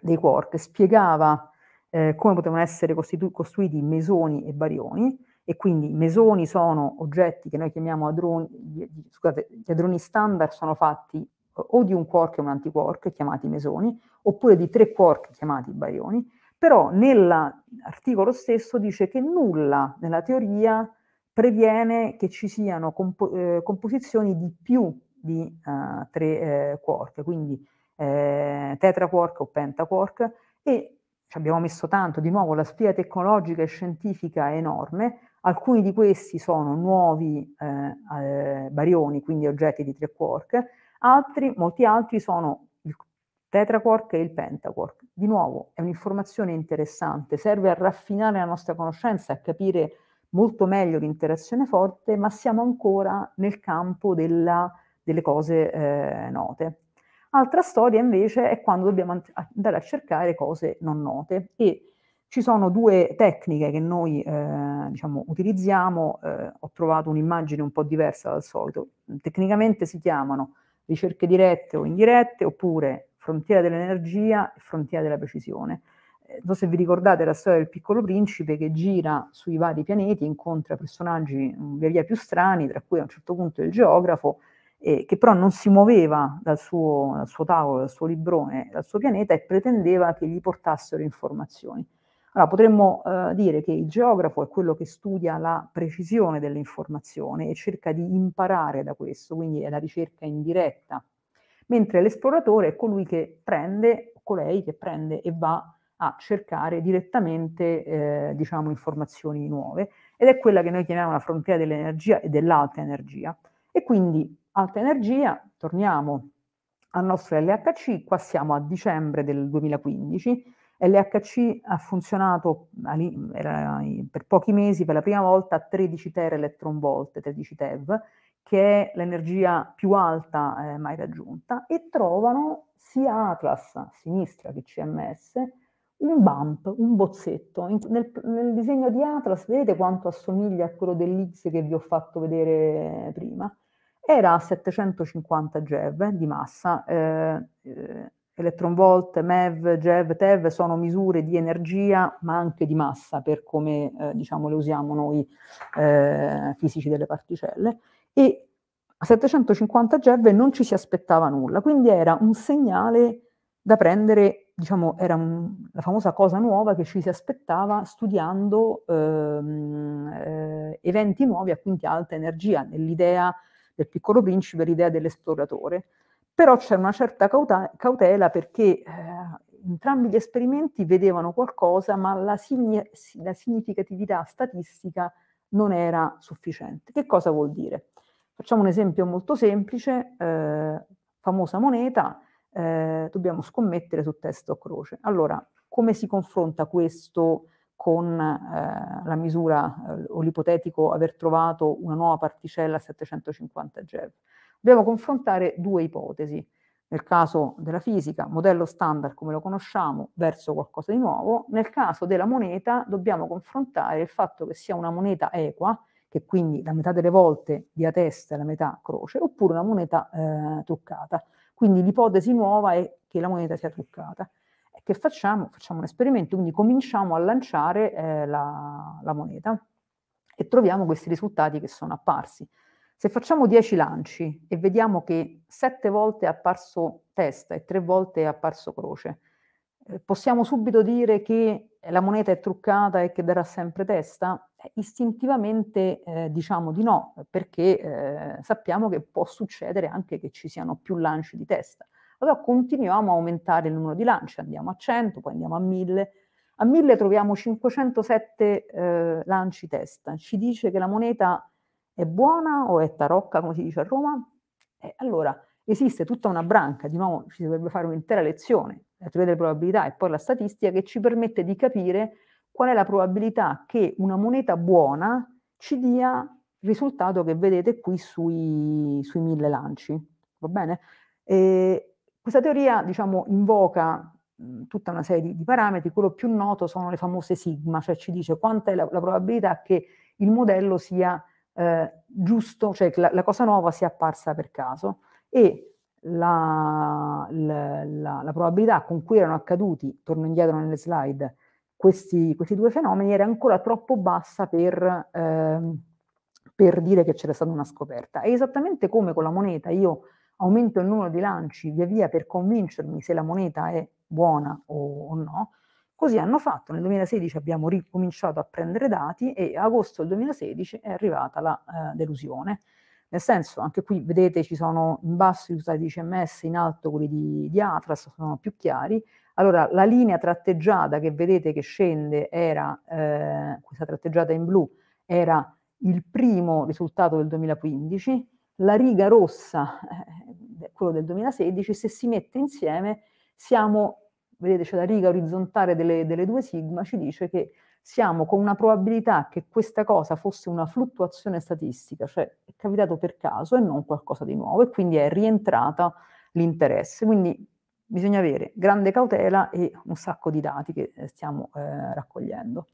dei quark, spiegava eh, come potevano essere costitu- costruiti mesoni e barioni, e quindi i mesoni sono oggetti che noi chiamiamo adroni, scusate, gli adroni standard sono fatti o di un quark e un antiquark chiamati mesoni, oppure di tre quark chiamati barioni, però nell'articolo stesso dice che nulla nella teoria previene che ci siano compo- eh, composizioni di più di uh, tre eh, quark, quindi eh, tetraquark o pentaquark e ci abbiamo messo tanto, di nuovo la sfida tecnologica e scientifica è enorme, Alcuni di questi sono nuovi eh, eh, barioni, quindi oggetti di tre quark, altri, molti altri sono il tetraquark e il pentaquark. Di nuovo, è un'informazione interessante, serve a raffinare la nostra conoscenza, a capire molto meglio l'interazione forte, ma siamo ancora nel campo della, delle cose eh, note. Altra storia invece è quando dobbiamo andare a cercare cose non note e ci sono due tecniche che noi eh, diciamo, utilizziamo, eh, ho trovato un'immagine un po' diversa dal solito, tecnicamente si chiamano ricerche dirette o indirette oppure frontiera dell'energia e frontiera della precisione. Eh, non so se vi ricordate la storia del piccolo principe che gira sui vari pianeti, incontra personaggi via via più strani, tra cui a un certo punto il geografo, eh, che però non si muoveva dal suo, dal suo tavolo, dal suo librone, dal suo pianeta e pretendeva che gli portassero informazioni. Allora, potremmo eh, dire che il geografo è quello che studia la precisione dell'informazione e cerca di imparare da questo, quindi è la ricerca indiretta, mentre l'esploratore è colui che prende, colei che prende e va a cercare direttamente eh, diciamo, informazioni nuove ed è quella che noi chiamiamo la frontiera dell'energia e dell'alta energia. E quindi alta energia, torniamo al nostro LHC, qua siamo a dicembre del 2015, LHC ha funzionato per pochi mesi per la prima volta a 13 tera teraelettronvolt, 13 TeV, che è l'energia più alta eh, mai raggiunta, e trovano sia Atlas a sinistra che CMS un bump, un bozzetto. nel, nel, disegno di Atlas vedete quanto assomiglia a quello dell'X che vi ho fatto vedere prima. Era a 750 GeV di massa, eh, eh, Electron volt, MEV, GEV, TEV sono misure di energia ma anche di massa per come eh, diciamo, le usiamo noi eh, fisici delle particelle e a 750 GeV non ci si aspettava nulla, quindi era un segnale da prendere, diciamo, era un, la famosa cosa nuova che ci si aspettava studiando ehm, eh, eventi nuovi a quinti alta energia, nell'idea del piccolo principe, l'idea dell'esploratore però c'è una certa cautela perché eh, entrambi gli esperimenti vedevano qualcosa, ma la, signi- la significatività statistica non era sufficiente. Che cosa vuol dire? Facciamo un esempio molto semplice, eh, famosa moneta, eh, dobbiamo scommettere su testo a croce. Allora, come si confronta questo con eh, la misura eh, o l'ipotetico aver trovato una nuova particella a 750 GeV? dobbiamo confrontare due ipotesi. Nel caso della fisica, modello standard come lo conosciamo verso qualcosa di nuovo, nel caso della moneta dobbiamo confrontare il fatto che sia una moneta equa, che quindi la metà delle volte dia testa e la metà croce, oppure una moneta eh, truccata. Quindi l'ipotesi nuova è che la moneta sia truccata. E che facciamo? Facciamo un esperimento, quindi cominciamo a lanciare eh, la, la moneta e troviamo questi risultati che sono apparsi. Se facciamo 10 lanci e vediamo che 7 volte è apparso testa e 3 volte è apparso croce, eh, possiamo subito dire che la moneta è truccata e che darà sempre testa? Eh, istintivamente eh, diciamo di no, perché eh, sappiamo che può succedere anche che ci siano più lanci di testa. Allora continuiamo a aumentare il numero di lanci, andiamo a 100, poi andiamo a 1000. A 1000 troviamo 507 eh, lanci testa. Ci dice che la moneta è buona o è tarocca, come si dice a Roma? Eh, allora, esiste tutta una branca, di nuovo ci dovrebbe fare un'intera lezione, la teoria delle probabilità e poi la statistica, che ci permette di capire qual è la probabilità che una moneta buona ci dia il risultato che vedete qui sui, sui mille lanci. Va bene? E questa teoria, diciamo, invoca tutta una serie di, parametri, quello più noto sono le famose sigma, cioè ci dice quanta è la, la probabilità che il modello sia eh, giusto, cioè la, la, cosa nuova sia apparsa per caso e la, la, la, probabilità con cui erano accaduti, torno indietro nelle slide, questi, questi due fenomeni era ancora troppo bassa per, eh, per dire che c'era stata una scoperta. È esattamente come con la moneta, io aumento il numero di lanci via via per convincermi se la moneta è buona o, o no, Così hanno fatto, nel 2016 abbiamo ricominciato a prendere dati e a agosto del 2016 è arrivata la eh, delusione. Nel senso, anche qui vedete ci sono in basso i usati di CMS, in alto quelli di, di Atlas, sono più chiari. Allora, la linea tratteggiata che vedete che scende era, eh, questa tratteggiata in blu, era il primo risultato del 2015, la riga rossa, eh, eh quello del 2016, se si mette insieme siamo vedete c'è la riga orizzontale delle, delle due sigma, ci dice che siamo con una probabilità che questa cosa fosse una fluttuazione statistica, cioè è capitato per caso e non qualcosa di nuovo, e quindi è rientrata l'interesse. Quindi bisogna avere grande cautela e un sacco di dati che eh, stiamo eh, raccogliendo.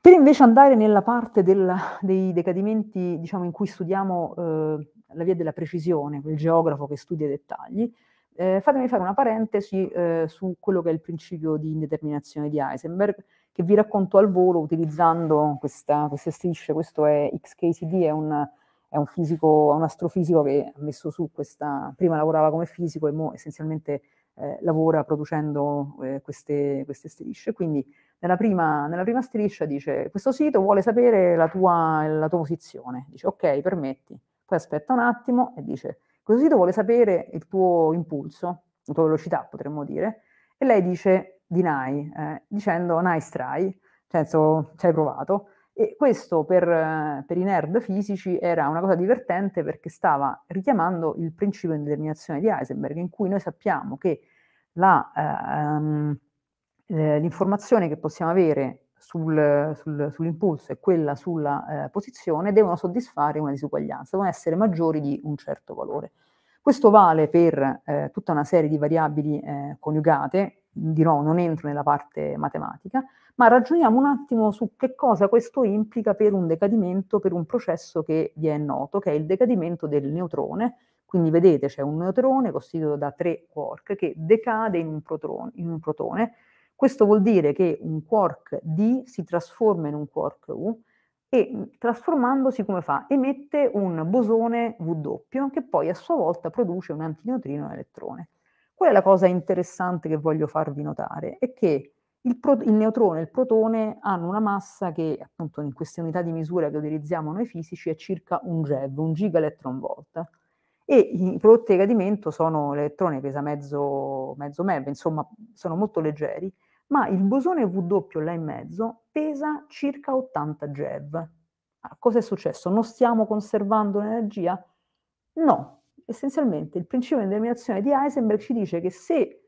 Per invece andare nella parte del, dei decadimenti diciamo, in cui studiamo eh, la via della precisione, quel geografo che studia i dettagli, eh, fatemi fare una parentesi eh, su quello che è il principio di indeterminazione di Heisenberg, che vi racconto al volo utilizzando questa, queste strisce. Questo è XKCD, è un, è un, fisico, un astrofisico che ha messo su questa. Prima lavorava come fisico e mo essenzialmente eh, lavora producendo eh, queste, queste, strisce. Quindi nella prima, nella prima, striscia dice: Questo sito vuole sapere la tua, la tua posizione. Dice: Ok, permetti. Poi aspetta un attimo e dice questo sito vuole sapere il tuo impulso, la tua velocità potremmo dire, e lei dice deny, eh, dicendo nice try, nel cioè, senso ci hai provato. E questo per, eh, per, i nerd fisici era una cosa divertente perché stava richiamando il principio di determinazione di Heisenberg, in cui noi sappiamo che la, eh, ehm, eh l'informazione che possiamo avere sul, sul, sull'impulso e quella sulla eh, posizione devono soddisfare una disuguaglianza, devono essere maggiori di un certo valore. Questo vale per eh, tutta una serie di variabili eh, coniugate, di nuovo non entro nella parte matematica, ma ragioniamo un attimo su che cosa questo implica per un decadimento, per un processo che vi è noto, che è il decadimento del neutrone. Quindi vedete c'è un neutrone costituito da tre quark che decade in un protone, in un protone questo vuol dire che un quark D si trasforma in un quark U e mm, trasformandosi come fa? Emette un bosone W che poi a sua volta produce un antineutrino e un elettrone. Qual è la cosa interessante che voglio farvi notare? È che il, pro- il neutrone e il protone hanno una massa che appunto in queste unità di misura che utilizziamo noi fisici è circa un GeV, un giga elettron volta. e i prodotti di cadimento sono l'elettrone pesa mezzo, mezzo MeV, insomma sono molto leggeri ma il bosone W là in mezzo pesa circa 80 GeV. Allora, cosa è successo? Non stiamo conservando l'energia? No, essenzialmente il principio di determinazione di Heisenberg ci dice che se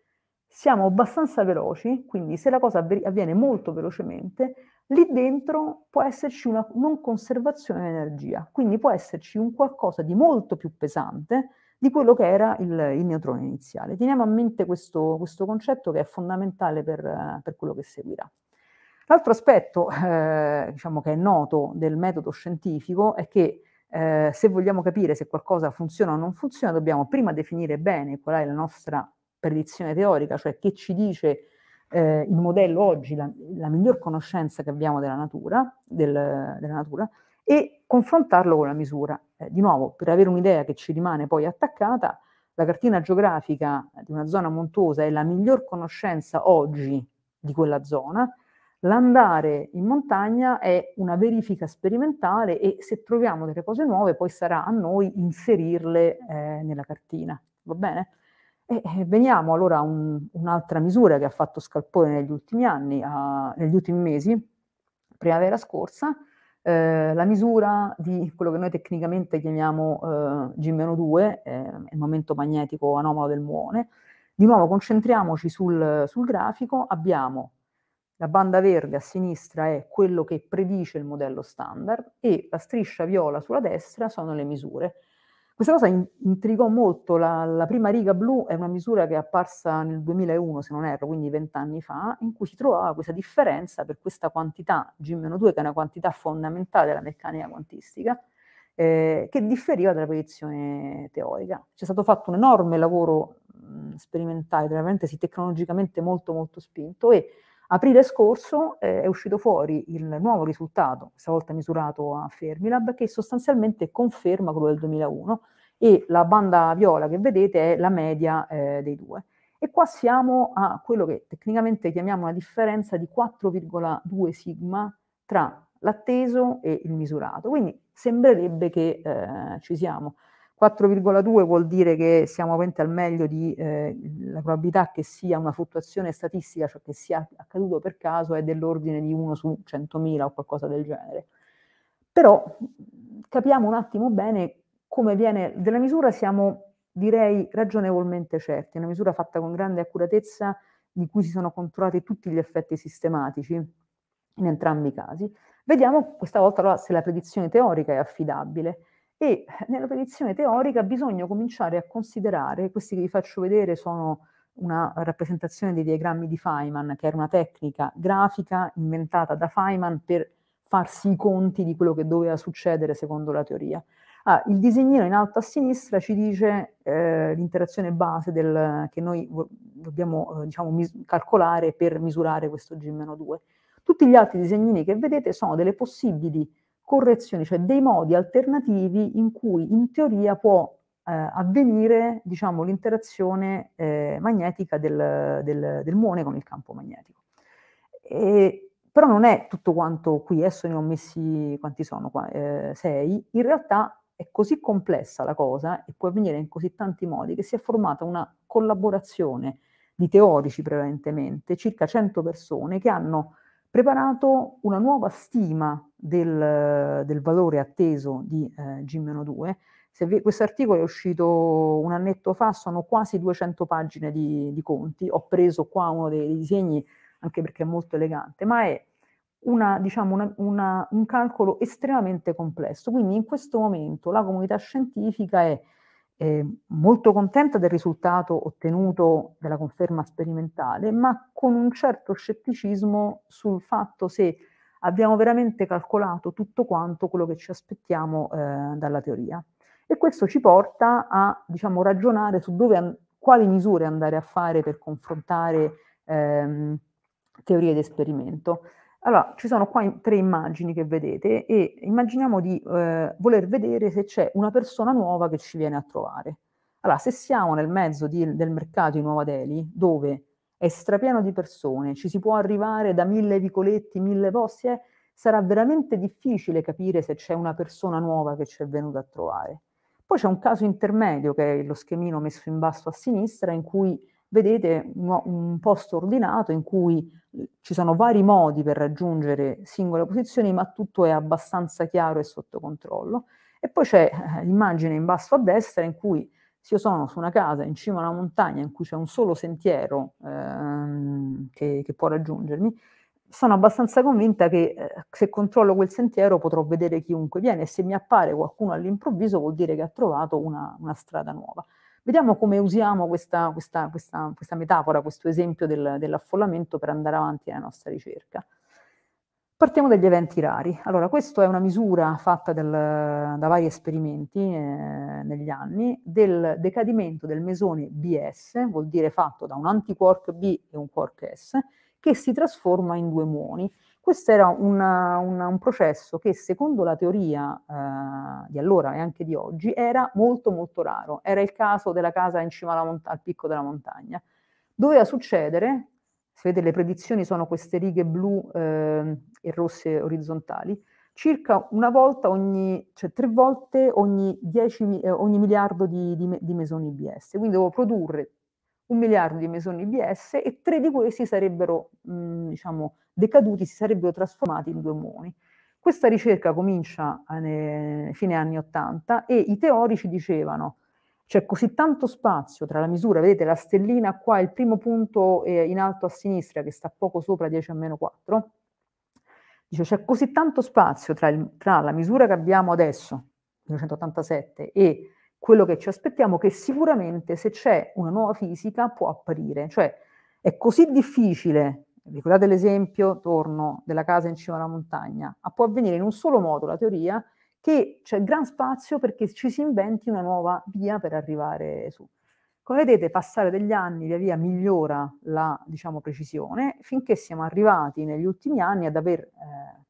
siamo abbastanza veloci, quindi se la cosa avviene molto velocemente, lì dentro può esserci una non conservazione dell'energia, quindi può esserci un qualcosa di molto più pesante di quello che era il, il neutrone iniziale. Teniamo a mente questo, questo concetto che è fondamentale per, per quello che seguirà. L'altro aspetto, eh, diciamo che è noto del metodo scientifico è che eh, se vogliamo capire se qualcosa funziona o non funziona, dobbiamo prima definire bene qual è la nostra predizione teorica, cioè che ci dice eh, il modello oggi, la, la, miglior conoscenza che abbiamo della natura, del, della natura e confrontarlo con la misura. Eh, di nuovo, per avere un'idea che ci rimane poi attaccata, la cartina geografica di una zona montuosa è la miglior conoscenza oggi di quella zona, l'andare in montagna è una verifica sperimentale e se troviamo delle cose nuove poi sarà a noi inserirle eh, nella cartina, va bene? E, e veniamo allora a un, un'altra misura che ha fatto scalpore negli ultimi anni, a, negli ultimi mesi, primavera scorsa, eh, la misura di quello che noi tecnicamente chiamiamo eh, G-2, eh, il momento magnetico anomalo del muone. Di nuovo concentriamoci sul, sul grafico, abbiamo la banda verde a sinistra è quello che predice il modello standard e la striscia viola sulla destra sono le misure. Questa cosa in, intrigò molto, la, la, prima riga blu è una misura che è apparsa nel 2001, se non erro, quindi vent'anni fa, in cui si trovava questa differenza per questa quantità G-2, che è una quantità fondamentale della meccanica quantistica, eh, che differiva dalla proiezione teorica. C'è stato fatto un enorme lavoro mh, sperimentale, veramente sì, tecnologicamente molto molto spinto e Aprile scorso eh, è uscito fuori il nuovo risultato, stavolta misurato a Fermilab, che sostanzialmente conferma quello del 2001 e la banda viola che vedete è la media eh, dei due. E qua siamo a quello che tecnicamente chiamiamo una differenza di 4,2 sigma tra l'atteso e il misurato. Quindi sembrerebbe che eh, ci siamo. 4,2 vuol dire che siamo aventi al meglio di eh, la probabilità che sia una fluttuazione statistica, cioè che sia accaduto per caso, è dell'ordine di 1 su 100.000 o qualcosa del genere. Però capiamo un attimo bene come viene, della misura siamo direi ragionevolmente certi, è una misura fatta con grande accuratezza di cui si sono controllati tutti gli effetti sistematici in entrambi i casi. Vediamo questa volta allora, se la predizione teorica è affidabile. E eh, nella predizione teorica bisogna cominciare a considerare, questi che vi faccio vedere sono una rappresentazione dei diagrammi di Feynman, che era una tecnica grafica inventata da Feynman per farsi i conti di quello che doveva succedere secondo la teoria. Ah, il disegnino in alto a sinistra ci dice eh, l'interazione base del, che noi dobbiamo eh, diciamo, mis- calcolare per misurare questo G-2. Tutti gli altri disegnini che vedete sono delle possibili correzioni, cioè dei modi alternativi in cui in teoria può eh, avvenire diciamo, l'interazione eh, magnetica del, del, del, muone con il campo magnetico. E, però non è tutto quanto qui, adesso ne ho messi quanti sono, qua, eh, sei, in realtà è così complessa la cosa e può avvenire in così tanti modi che si è formata una collaborazione di teorici prevalentemente, circa 100 persone che hanno preparato una nuova stima del, del valore atteso di eh, G-2. questo articolo è uscito un annetto fa, sono quasi 200 pagine di, di conti, ho preso qua uno dei, disegni anche perché è molto elegante, ma è una, diciamo una, una, un calcolo estremamente complesso, quindi in questo momento la comunità scientifica è eh, molto contenta del risultato ottenuto della conferma sperimentale, ma con un certo scetticismo sul fatto se abbiamo veramente calcolato tutto quanto quello che ci aspettiamo eh, dalla teoria. E questo ci porta a diciamo, ragionare su dove, quali misure andare a fare per confrontare ehm, teorie di esperimento. Allora, ci sono qua in, tre immagini che vedete e immaginiamo di eh, voler vedere se c'è una persona nuova che ci viene a trovare. Allora, se siamo nel mezzo di, del mercato di Nuova Delhi, dove è strapieno di persone, ci si può arrivare da mille vicoletti, mille posti, eh, sarà veramente difficile capire se c'è una persona nuova che ci è venuta a trovare. Poi c'è un caso intermedio, che è lo schemino messo in basso a sinistra, in cui vedete un, posto ordinato in cui eh, ci sono vari modi per raggiungere singole posizioni, ma tutto è abbastanza chiaro e sotto controllo. E poi c'è eh, l'immagine in basso a destra in cui se io sono su una casa in cima a una montagna in cui c'è un solo sentiero ehm, che, che, può raggiungermi, sono abbastanza convinta che eh, se controllo quel sentiero potrò vedere chiunque viene e se mi appare qualcuno all'improvviso vuol dire che ha trovato una, una strada nuova. Vediamo come usiamo questa, questa, questa, questa metafora, questo esempio del, dell'affollamento per andare avanti nella nostra ricerca. Partiamo dagli eventi rari. Allora, questa è una misura fatta del, da vari esperimenti eh, negli anni del decadimento del mesone BS, vuol dire fatto da un antiquark B e un quark S, che si trasforma in due muoni. Questo era una, una, un processo che secondo la teoria eh, di allora e anche di oggi era molto molto raro, era il caso della casa in cima mont- al picco della montagna. Doveva succedere, se vedete le predizioni sono queste righe blu eh, e rosse orizzontali, circa una volta ogni, cioè tre volte ogni, 10, eh, ogni miliardo di, di, di mesoni IBS, quindi devo produrre un miliardo di mesoni IBS e tre di questi sarebbero mh, mm, diciamo, decaduti si sarebbero trasformati in due omoni. Questa ricerca comincia a eh, fine anni 80 e i teorici dicevano c'è così tanto spazio tra la misura, vedete la stellina qua il primo punto eh, in alto a sinistra che sta poco sopra 10 a meno 4, dice c'è così tanto spazio tra, il, tra la misura che abbiamo adesso, 1987, e quello che ci aspettiamo che sicuramente se c'è una nuova fisica può apparire, cioè è così difficile ricordate l'esempio, torno, della casa in cima alla montagna, può avvenire in un solo modo la teoria, che c'è gran spazio perché ci si inventi una nuova via per arrivare su. Come vedete, passare degli anni via via migliora la diciamo, precisione, finché siamo arrivati negli ultimi anni ad aver eh,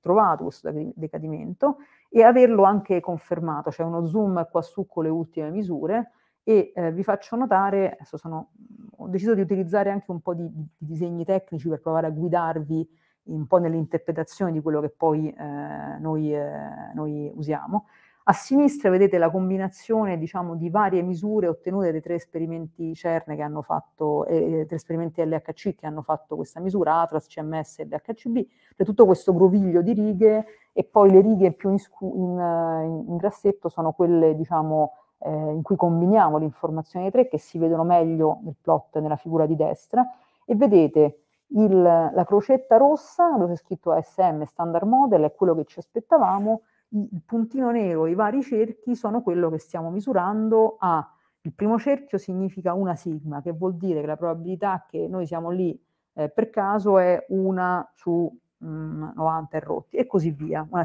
trovato questo decadimento e averlo anche confermato. C'è uno zoom qua su con le ultime misure, e eh, vi faccio notare, adesso sono, ho deciso di utilizzare anche un po' di, di, disegni tecnici per provare a guidarvi un po' nell'interpretazione di quello che poi eh, noi, eh, noi, usiamo. A sinistra vedete la combinazione diciamo, di varie misure ottenute dai tre esperimenti CERN che hanno fatto, eh, eh tre esperimenti LHC che hanno fatto questa misura, Atlas, CMS e LHCb, cioè tutto questo groviglio di righe e poi le righe più in, eh, in, in grassetto sono quelle diciamo, eh, in cui combiniamo l'informazione dei tre che si vedono meglio nel plot nella figura di destra e vedete il, la crocetta rossa dove è scritto ASM standard model è quello che ci aspettavamo, il puntino nero, i vari cerchi sono quello che stiamo misurando a il primo cerchio significa una sigma, che vuol dire che la probabilità che noi siamo lì eh, per caso è una su mh, mm, 90 errotti e così via, una,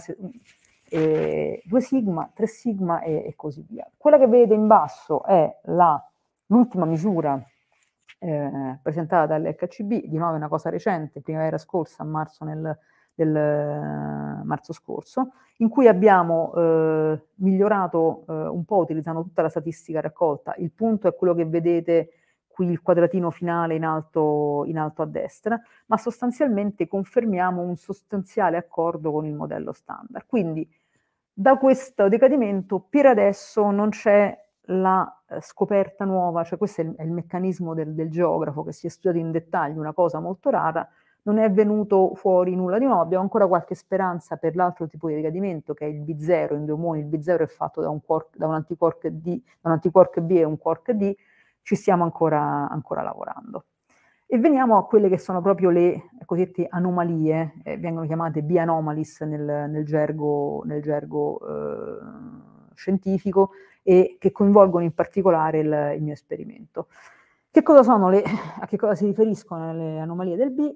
2 sigma, 3 sigma e, e, così via. Quella che vedete in basso è l'ultima misura eh, presentata dall'HCB, di nuovo è una cosa recente, primavera scorsa, a marzo nel, del eh, marzo scorso, in cui abbiamo eh, migliorato eh, un po' utilizzando tutta la statistica raccolta. Il punto è quello che vedete qui il quadratino finale in alto, in alto a destra, ma sostanzialmente confermiamo un sostanziale accordo con il modello standard. Quindi da questo decadimento per adesso non c'è la eh, scoperta nuova, cioè questo è il, è il meccanismo del, del, geografo che si è studiato in dettaglio, una cosa molto rara, non è venuto fuori nulla di nuovo, abbiamo ancora qualche speranza per l'altro tipo di decadimento che è il B0 in due modi il B0 è fatto da un, quark, da un antiquark D, da un antiquark B e un quark D, ci stiamo ancora, ancora lavorando. E veniamo a quelle che sono proprio le cosiddette anomalie, eh, vengono chiamate bianomalis nel, nel gergo, nel gergo eh, scientifico e che coinvolgono in particolare il, il mio esperimento. Che le, a che cosa si riferiscono le anomalie del B?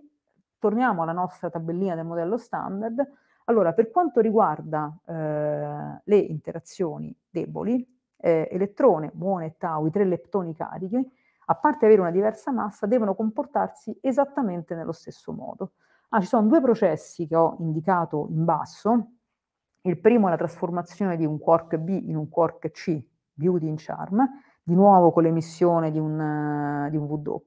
Torniamo alla nostra tabellina del modello standard. Allora, per quanto riguarda eh, le interazioni deboli, eh, elettrone, muone e tau, i tre leptoni carichi, a parte avere una diversa massa, devono comportarsi esattamente nello stesso modo. Ah, ci sono due processi che ho indicato in basso. Il primo è la trasformazione di un quark B in un quark C, beauty in charm, di nuovo con l'emissione di un, di un W,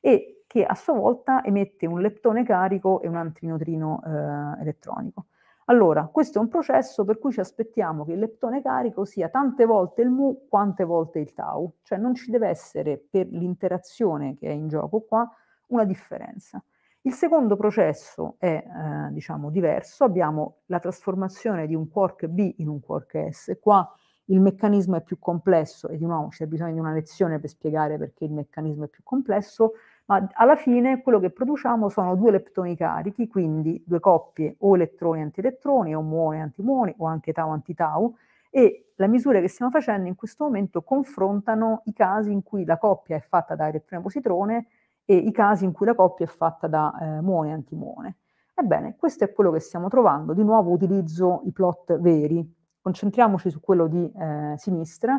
e che a sua volta emette un leptone carico e un antineutrino eh, elettronico. Allora, questo è un processo per cui ci aspettiamo che il leptone carico sia tante volte il mu quante volte il tau, cioè non ci deve essere per l'interazione che è in gioco qua una differenza. Il secondo processo è eh, diciamo diverso, abbiamo la trasformazione di un quark B in un quark S, qua il meccanismo è più complesso e di nuovo c'è bisogno di una lezione per spiegare perché il meccanismo è più complesso, ma alla fine quello che produciamo sono due leptoni carichi, quindi due coppie o elettroni antielettroni, o muone antimuoni o anche tau antitau e la misura che stiamo facendo in questo momento confrontano i casi in cui la coppia è fatta da elettrone positrone e i casi in cui la coppia è fatta da eh, muone antimuone. Ebbene, questo è quello che stiamo trovando, di nuovo utilizzo i plot veri, concentriamoci su quello di eh, sinistra,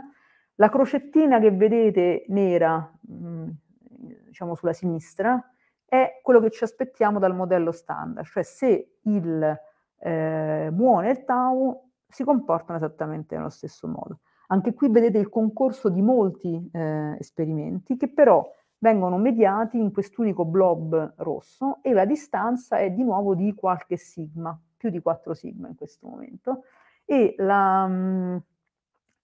la crocettina che vedete nera mh, mm, diciamo sulla sinistra, è quello che ci aspettiamo dal modello standard, cioè se il eh, muone e il tau si comportano esattamente nello stesso modo. Anche qui vedete il concorso di molti eh, esperimenti che però vengono mediati in quest'unico blob rosso e la distanza è di nuovo di qualche sigma, più di 4 sigma in questo momento. E la, mm,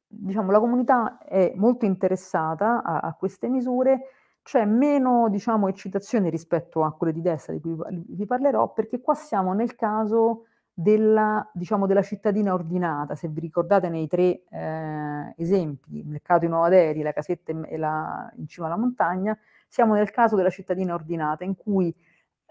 diciamo, la comunità è molto interessata a, a queste misure c'è meno diciamo, eccitazione rispetto a quelle di destra di cui vi parlerò, perché qua siamo nel caso della, diciamo, della cittadina ordinata. Se vi ricordate nei tre eh, esempi, il mercato in Nuovaderi, la casetta in, la, in cima alla montagna, siamo nel caso della cittadina ordinata, in cui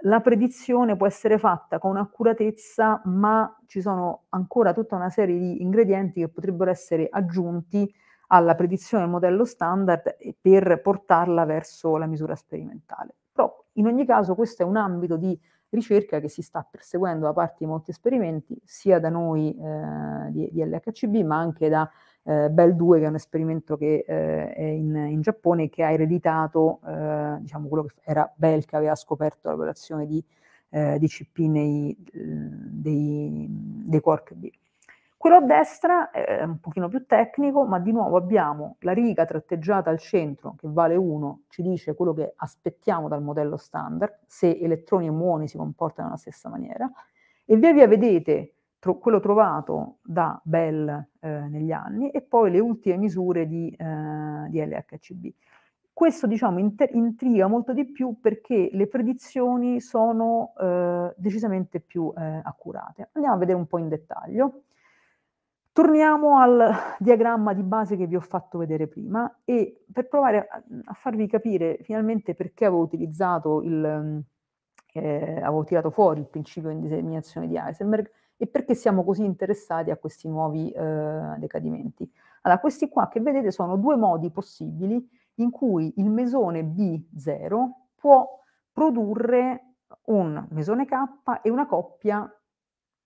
la predizione può essere fatta con accuratezza, ma ci sono ancora tutta una serie di ingredienti che potrebbero essere aggiunti alla predizione del modello standard per portarla verso la misura sperimentale. Però in ogni caso questo è un ambito di ricerca che si sta perseguendo da parte di molti esperimenti, sia da noi eh, di, di, LHCB, ma anche da eh, BEL2, che è un esperimento che eh, è in, in, Giappone, che ha ereditato eh, diciamo quello che era Bell che aveva scoperto la violazione di, eh, di CP nei, eh, dei, dei quark B. Quello a destra è un pochino più tecnico, ma di nuovo abbiamo la riga tratteggiata al centro, che vale 1, ci dice quello che aspettiamo dal modello standard, se elettroni e muoni si comportano nella stessa maniera, e via via vedete tro- quello trovato da Bell eh, negli anni e poi le ultime misure di, eh, di LHCb. Questo diciamo, inter- intriga molto di più perché le predizioni sono eh, decisamente più eh, accurate. Andiamo a vedere un po' in dettaglio. Torniamo al diagramma di base che vi ho fatto vedere prima e per provare a, a farvi capire finalmente perché avevo utilizzato il, eh, avevo tirato fuori il principio di determinazione di Heisenberg e perché siamo così interessati a questi nuovi eh, decadimenti. Allora, questi qua che vedete sono due modi possibili in cui il mesone B0 può produrre un mesone K e una coppia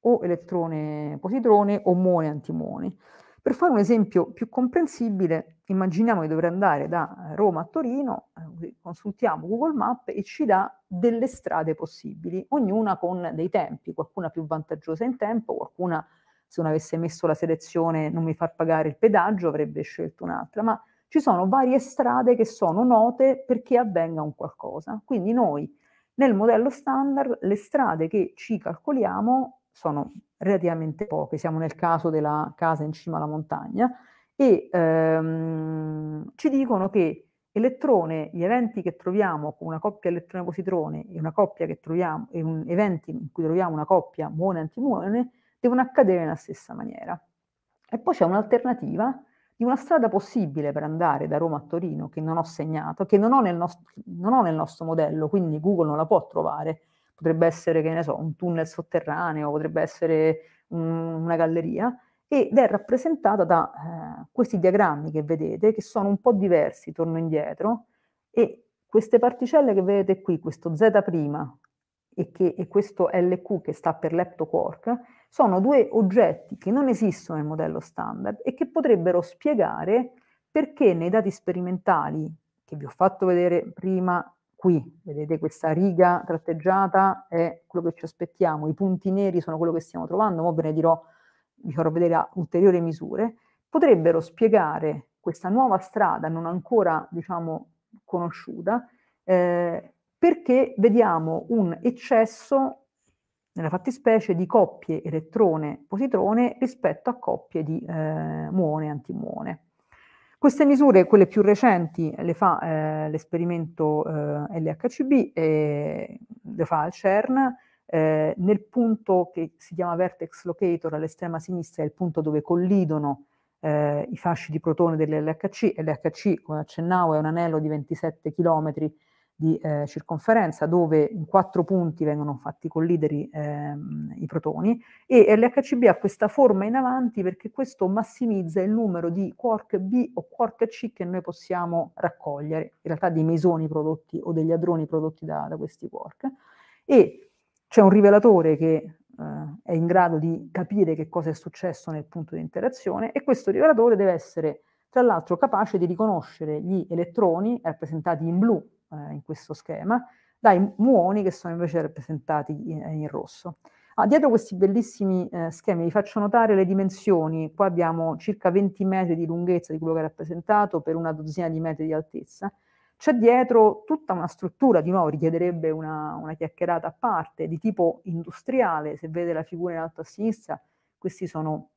o elettrone-positrone o muone-antimone. Per fare un esempio più comprensibile, immaginiamo di dover andare da eh, Roma a Torino, eh, consultiamo Google Maps e ci dà delle strade possibili, ognuna con dei tempi, qualcuna più vantaggiosa in tempo, qualcuna se non avesse messo la selezione non mi far pagare il pedaggio avrebbe scelto un'altra, ma ci sono varie strade che sono note perché avvenga un qualcosa. Quindi noi nel modello standard le strade che ci calcoliamo sono relativamente poche, siamo nel caso della casa in cima alla montagna, e ehm, ci dicono che elettrone, gli eventi che troviamo con una coppia elettrone-positrone e una coppia che troviamo, e un, eventi in cui troviamo una coppia muone-antimuone, devono accadere nella stessa maniera. E poi c'è un'alternativa di una strada possibile per andare da Roma a Torino che non ho segnato, che non ho nel, nost- non ho nel nostro modello, quindi Google non la può trovare, potrebbe essere, che ne so, un tunnel sotterraneo, potrebbe essere un, una galleria, ed è rappresentata da eh, questi diagrammi che vedete, che sono un po' diversi, torno indietro, e queste particelle che vedete qui, questo Z' e, che, e questo LQ che sta per leptoquark, sono due oggetti che non esistono nel modello standard e che potrebbero spiegare perché nei dati sperimentali che vi ho fatto vedere prima qui, vedete questa riga tratteggiata è quello che ci aspettiamo, i punti neri sono quello che stiamo trovando, ma ve ne dirò, vi farò vedere a ulteriori misure, potrebbero spiegare questa nuova strada non ancora diciamo, conosciuta, eh, perché vediamo un eccesso nella fattispecie di coppie elettrone-positrone rispetto a coppie di eh, muone-antimuone. Queste misure, quelle più recenti, le fa eh, l'esperimento eh, LHCB, e le fa al CERN, eh, nel punto che si chiama vertex locator all'estrema sinistra, è il punto dove collidono eh, i fasci di protone dell'LHC. LHC, come accennavo, è un anello di 27 chilometri di eh, circonferenza dove in quattro punti vengono fatti collidere ehm, i protoni e LHCb ha questa forma in avanti perché questo massimizza il numero di quark B o quark C che noi possiamo raccogliere, in realtà dei mesoni prodotti o degli adroni prodotti da, da questi quark e c'è un rivelatore che Uh, è in grado di capire che cosa è successo nel punto di interazione e questo rivelatore deve essere tra l'altro capace di riconoscere gli elettroni rappresentati in blu eh, in questo schema, dai muoni che sono invece rappresentati in, eh, in rosso. Ah, dietro questi bellissimi eh, schemi vi faccio notare le dimensioni, qua abbiamo circa 20 metri di lunghezza di quello che è rappresentato per una dozzina di metri di altezza, c'è dietro tutta una struttura, di nuovo richiederebbe una, una chiacchierata a parte, di tipo industriale, se vede la figura in alto a sinistra, questi sono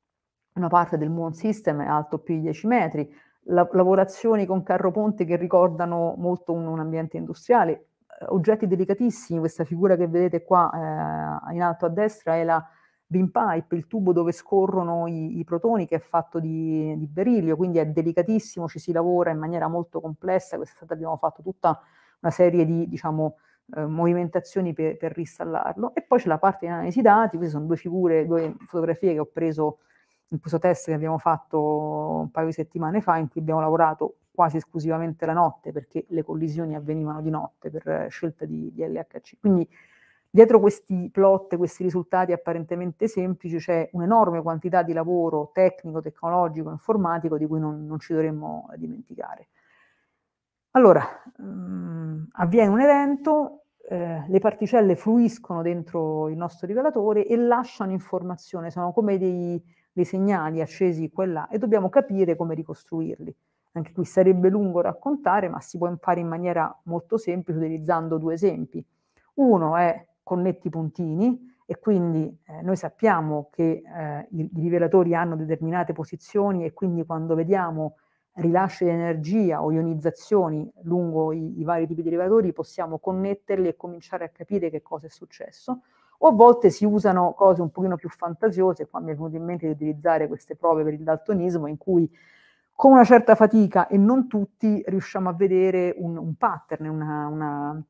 una parte del Moon System è alto più di 10 metri, la- lavorazioni con carro ponte che ricordano molto un, un ambiente industriale, eh, oggetti delicatissimi, questa figura che vedete qua eh, in alto a destra è la beam pipe, il tubo dove scorrono i, i protoni che è fatto di, di, berilio, quindi è delicatissimo, ci si lavora in maniera molto complessa, questa stata abbiamo fatto tutta una serie di diciamo, eh, movimentazioni per, per, ristallarlo e poi c'è la parte di analisi dati, queste sono due figure, due fotografie che ho preso in questo test che abbiamo fatto un paio di settimane fa, in cui abbiamo lavorato quasi esclusivamente la notte, perché le collisioni avvenivano di notte per scelta di, di LHC. Quindi dietro questi plot, questi risultati apparentemente semplici, c'è un'enorme quantità di lavoro tecnico, tecnologico, informatico di cui non, non ci dovremmo dimenticare. Allora, mh, mm, avviene un evento, eh, le particelle fluiscono dentro il nostro rivelatore e lasciano informazione, sono come dei dei segnali accesi qua e là e dobbiamo capire come ricostruirli. Anche qui sarebbe lungo raccontare, ma si può fare in maniera molto semplice utilizzando due esempi. Uno è connetti i puntini e quindi eh, noi sappiamo che eh, i, i rivelatori hanno determinate posizioni e quindi quando vediamo rilasci di energia o ionizzazioni lungo i, i vari tipi di rivelatori possiamo connetterli e cominciare a capire che cosa è successo o a volte si usano cose un pochino più fantasiose, qua mi è venuto in mente di utilizzare queste prove per il daltonismo in cui con una certa fatica e non tutti riusciamo a vedere un, un pattern, una, una,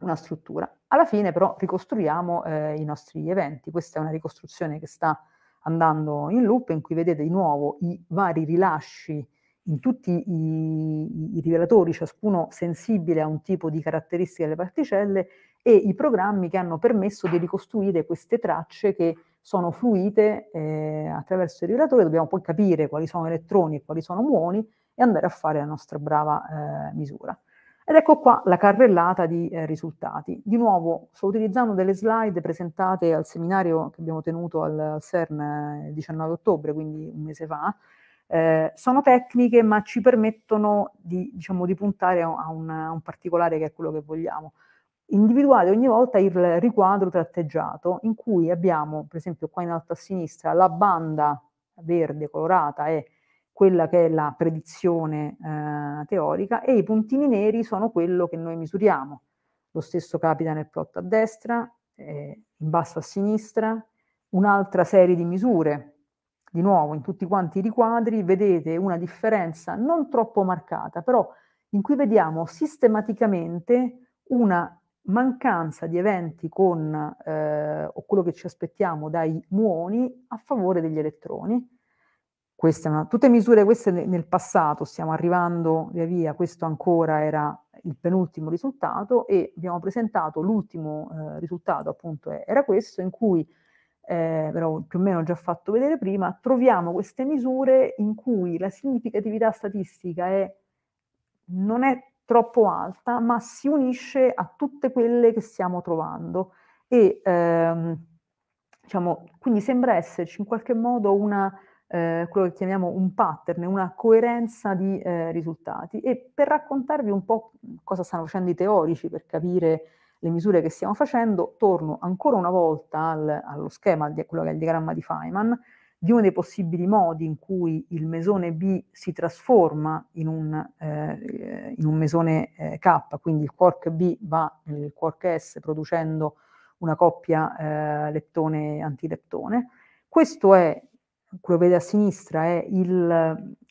una, struttura. Alla fine però ricostruiamo eh, i nostri eventi, questa è una ricostruzione che sta andando in loop in cui vedete di nuovo i vari rilasci in tutti i, i, i rivelatori, ciascuno sensibile a un tipo di caratteristica delle particelle e i programmi che hanno permesso di ricostruire queste tracce che sono fluite eh, attraverso il regolatore, dobbiamo poi capire quali sono elettroni e quali sono muoni e andare a fare la nostra brava eh, misura. Ed ecco qua la carrellata di eh, risultati. Di nuovo sto utilizzando delle slide presentate al seminario che abbiamo tenuto al, al CERN eh, il 19 ottobre, quindi un mese fa. Eh, sono tecniche ma ci permettono di, diciamo, di puntare a un, a un particolare che è quello che vogliamo individuare ogni volta il riquadro tratteggiato in cui abbiamo, per esempio qua in alto a sinistra, la banda verde colorata è quella che è la predizione eh, teorica e i puntini neri sono quello che noi misuriamo. Lo stesso capita nel plot a destra, eh, in basso a sinistra, un'altra serie di misure. Di nuovo, in tutti quanti i riquadri vedete una differenza non troppo marcata, però in cui vediamo sistematicamente una mancanza di eventi con, eh, o quello che ci aspettiamo dai muoni a favore degli elettroni. Una, tutte misure queste nel passato, stiamo arrivando via via, questo ancora era il penultimo risultato e abbiamo presentato l'ultimo eh, risultato, appunto era questo, in cui, eh, però più o meno già fatto vedere prima, troviamo queste misure in cui la significatività statistica è, non è troppo alta, ma si unisce a tutte quelle che stiamo trovando. E ehm, diciamo, quindi sembra esserci in qualche modo una, eh, quello che chiamiamo un pattern, una coerenza di eh, risultati. E per raccontarvi un po' cosa stanno facendo i teorici per capire le misure che stiamo facendo, torno ancora una volta al, allo schema, di quello che è il diagramma di Feynman, di uno dei possibili modi in cui il mesone B si trasforma in un, eh, in un mesone eh, K, quindi il quark B va nel quark S producendo una coppia eh, leptone-antileptone. Questo è, quello che vede a sinistra, è il,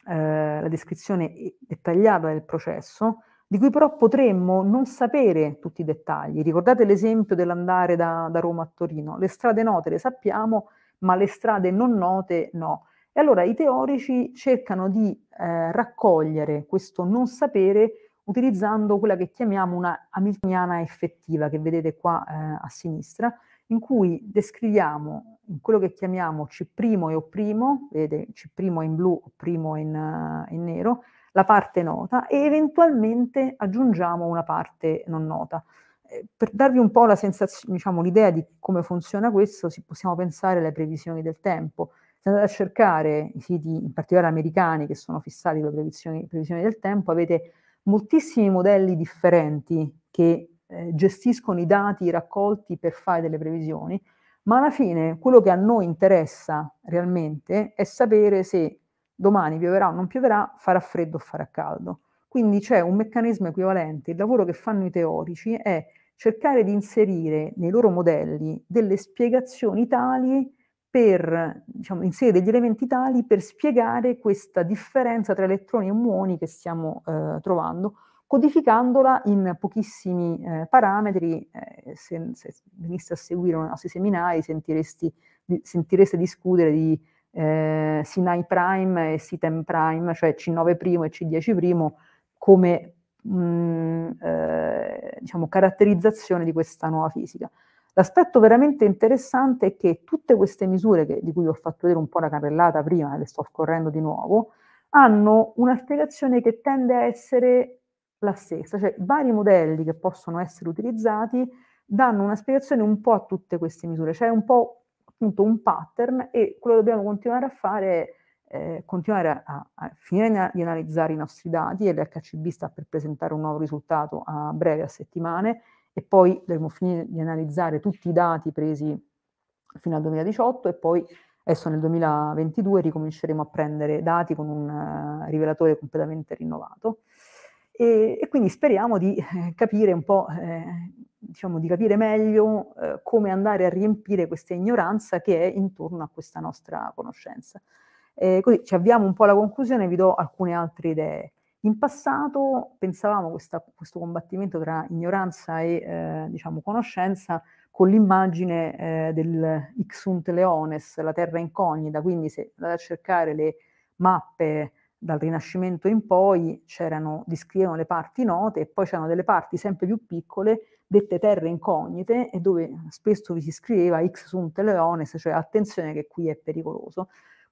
eh, la descrizione dettagliata del processo, di cui però potremmo non sapere tutti i dettagli. Ricordate l'esempio dell'andare da, da Roma a Torino? Le strade note le sappiamo, ma le strade non note no. E allora i teorici cercano di eh, raccogliere questo non sapere utilizzando quella che chiamiamo una Hamiltoniana effettiva, che vedete qua eh, a sinistra, in cui descriviamo in quello che chiamiamo C' e O', vedete C' in blu, O' in, eh, in nero, la parte nota e eventualmente aggiungiamo una parte non nota. Eh, per darvi un po' la sensazio- diciamo, l'idea di come funziona questo, possiamo pensare alle previsioni del tempo. Se andate a cercare i siti, in particolare americani, che sono fissati con le previsioni, previsioni del tempo, avete moltissimi modelli differenti che eh, gestiscono i dati raccolti per fare delle previsioni, ma alla fine quello che a noi interessa realmente è sapere se domani pioverà o non pioverà, farà freddo o farà caldo. Quindi c'è un meccanismo equivalente. Il lavoro che fanno i teorici è cercare di inserire nei loro modelli delle spiegazioni tali per, diciamo, inserire degli elementi tali per spiegare questa differenza tra elettroni e muoni che stiamo eh, trovando, codificandola in pochissimi eh, parametri. Eh, se, se veniste a seguire i nostri seminari sentiresti, di, sentireste discutere di eh, C9' e C10', cioè C9' e C10' come mh, eh, diciamo, caratterizzazione di questa nuova fisica. L'aspetto veramente interessante è che tutte queste misure, che, di cui vi ho fatto vedere un po' la carrellata prima le sto scorrendo di nuovo, hanno una spiegazione che tende a essere la stessa, cioè vari modelli che possono essere utilizzati danno una spiegazione un po' a tutte queste misure, cioè un po' appunto un pattern e quello che dobbiamo continuare a fare è eh, continuare a, a, finire di analizzare i nostri dati e l'HCB sta per presentare un nuovo risultato a breve, a settimane, e poi dovremo finire di analizzare tutti i dati presi fino al 2018 e poi adesso nel 2022 ricominceremo a prendere dati con un uh, rivelatore completamente rinnovato. E, e, quindi speriamo di eh, capire un po', eh, diciamo, di capire meglio eh, come andare a riempire questa ignoranza che è intorno a questa nostra conoscenza. Eh, così ci avviamo un po' alla conclusione e vi do alcune altre idee. In passato pensavamo questa, questo combattimento tra ignoranza e eh, diciamo, conoscenza con l'immagine eh, del Ixunt Leones, la terra incognita, quindi se andate a cercare le mappe dal Rinascimento in poi c'erano, descrivevano le parti note e poi c'erano delle parti sempre più piccole dette terre incognite e dove spesso vi si scriveva Ixunt Leones, cioè attenzione che qui è pericoloso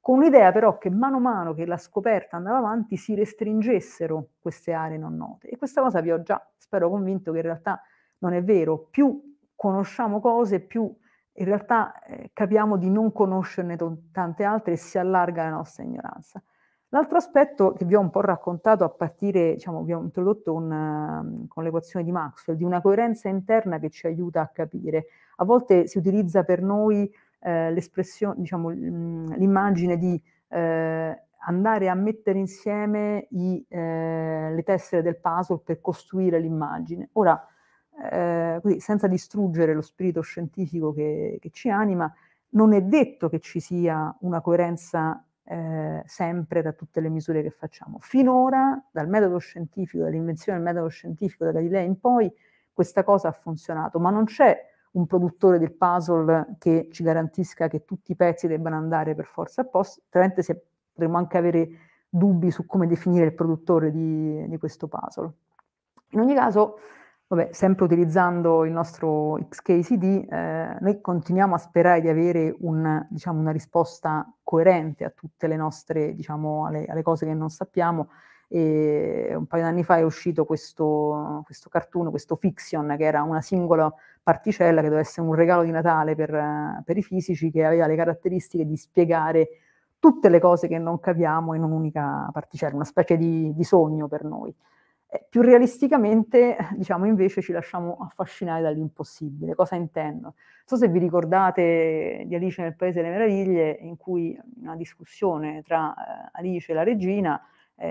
con l'idea però che mano a mano che la scoperta andava avanti si restringessero queste aree non note. E questa cosa vi ho già, spero, convinto che in realtà non è vero. Più conosciamo cose, più in realtà eh, capiamo di non conoscerne t- tante altre e si allarga la nostra ignoranza. L'altro aspetto che vi ho un po' raccontato a partire, diciamo, vi ho introdotto un, uh, con l'equazione di Maxwell, di una coerenza interna che ci aiuta a capire. A volte si utilizza per noi eh, l'espressione, diciamo, mm, l'immagine di eh, andare a mettere insieme i, eh, le tessere del puzzle per costruire l'immagine. Ora, eh, così, senza distruggere lo spirito scientifico che, che, ci anima, non è detto che ci sia una coerenza eh, sempre da tutte le misure che facciamo. Finora, dal metodo scientifico, dall'invenzione del metodo scientifico da Galilei in poi, questa cosa ha funzionato, ma non c'è un produttore del puzzle che ci garantisca che tutti i pezzi debbano andare per forza a posto, ovviamente potremmo anche avere dubbi su come definire il produttore di, di questo puzzle. In ogni caso, vabbè, sempre utilizzando il nostro XKCD, eh, noi continuiamo a sperare di avere un, diciamo, una risposta coerente a tutte le nostre, diciamo, alle, alle cose che non sappiamo, e un paio di anni fa è uscito questo, questo cartoon, questo fiction, che era una singola particella che doveva essere un regalo di Natale per, per i fisici, che aveva le caratteristiche di spiegare tutte le cose che non capiamo in un'unica particella, una specie di, di sogno per noi. Eh, più realisticamente, diciamo, invece ci lasciamo affascinare dall'impossibile. Cosa intendo? Non so se vi ricordate di Alice nel Paese delle Meraviglie, in cui una discussione tra eh, Alice e la regina eh,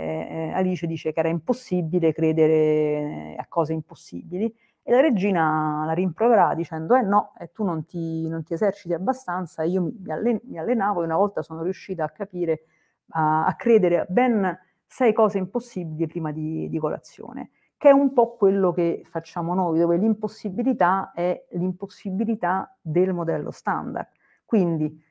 eh, Alice dice che era impossibile credere eh, a cose impossibili e la regina la rimproverà dicendo eh no, eh, tu non ti, non ti, eserciti abbastanza, io mi, allen- mi, allenavo e una volta sono riuscita a capire, a, a credere a ben sei cose impossibili prima di, di colazione che è un po' quello che facciamo noi, dove l'impossibilità è l'impossibilità del modello standard. Quindi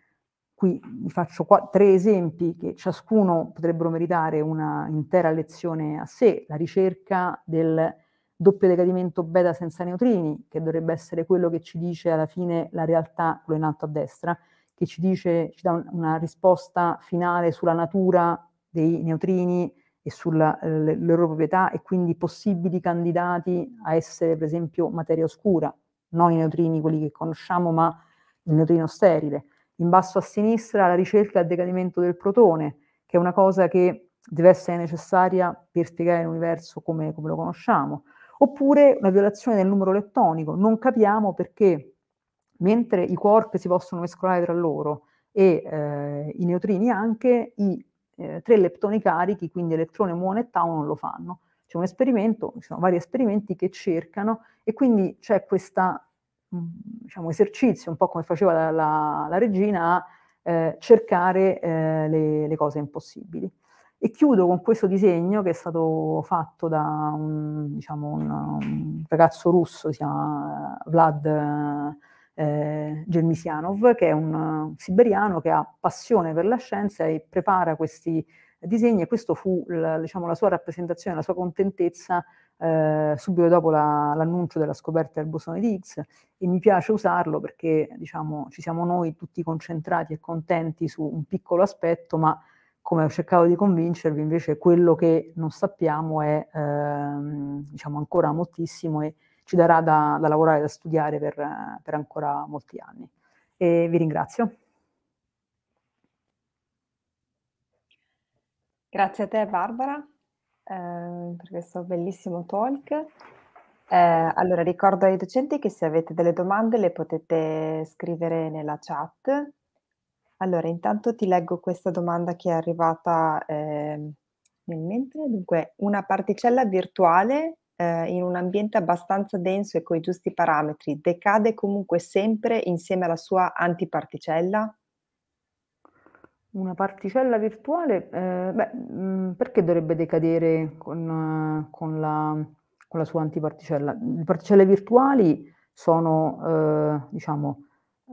Qui vi faccio qua, tre esempi che ciascuno potrebbero meritare una intera lezione a sé. La ricerca del doppio decadimento beta senza neutrini, che dovrebbe essere quello che ci dice alla fine la realtà, quello in alto a destra, che ci dice, ci dà un, una risposta finale sulla natura dei neutrini e sulle eh, loro proprietà e quindi possibili candidati a essere per esempio materia oscura, non i neutrini quelli che conosciamo ma il neutrino sterile in basso a sinistra la ricerca del decadimento del protone, che è una cosa che deve essere necessaria per spiegare l'universo come, come lo conosciamo, oppure una violazione del numero lettonico. Non capiamo perché, mentre i quark si possono mescolare tra loro e eh, i neutrini anche, i eh, tre leptoni carichi, quindi elettrone, muone e tau, non lo fanno. C'è un esperimento, ci sono vari esperimenti che cercano e quindi c'è questa Mm, diciamo, esercizio, un po' come faceva la, la, la regina, a eh, cercare eh, le, le, cose impossibili. E chiudo con questo disegno che è stato fatto da un, diciamo, un, un ragazzo russo, si chiama eh, Vlad eh, Germisianov, che è un, un siberiano che ha passione per la scienza e prepara questi disegni e questo fu la, diciamo, la sua rappresentazione, la sua contentezza eh, subito dopo la, l'annuncio della scoperta del bosone di Higgs e mi piace usarlo perché diciamo, ci siamo noi tutti concentrati e contenti su un piccolo aspetto, ma come ho cercato di convincervi, invece quello che non sappiamo è ehm, diciamo ancora moltissimo e ci darà da, da lavorare, da studiare per, per ancora molti anni. E vi ringrazio. Grazie a te Barbara. Ehm, per questo bellissimo talk. Eh, allora, ricordo ai docenti che se avete delle domande le potete scrivere nella chat. Allora, intanto ti leggo questa domanda che è arrivata ehm, nel mentre. Dunque, una particella virtuale eh, in un ambiente abbastanza denso e con i giusti parametri decade comunque sempre insieme alla sua antiparticella? Una particella virtuale, eh, beh, mm, perché dovrebbe decadere con, con, la, con la, sua antiparticella? Le particelle virtuali sono, eh, diciamo,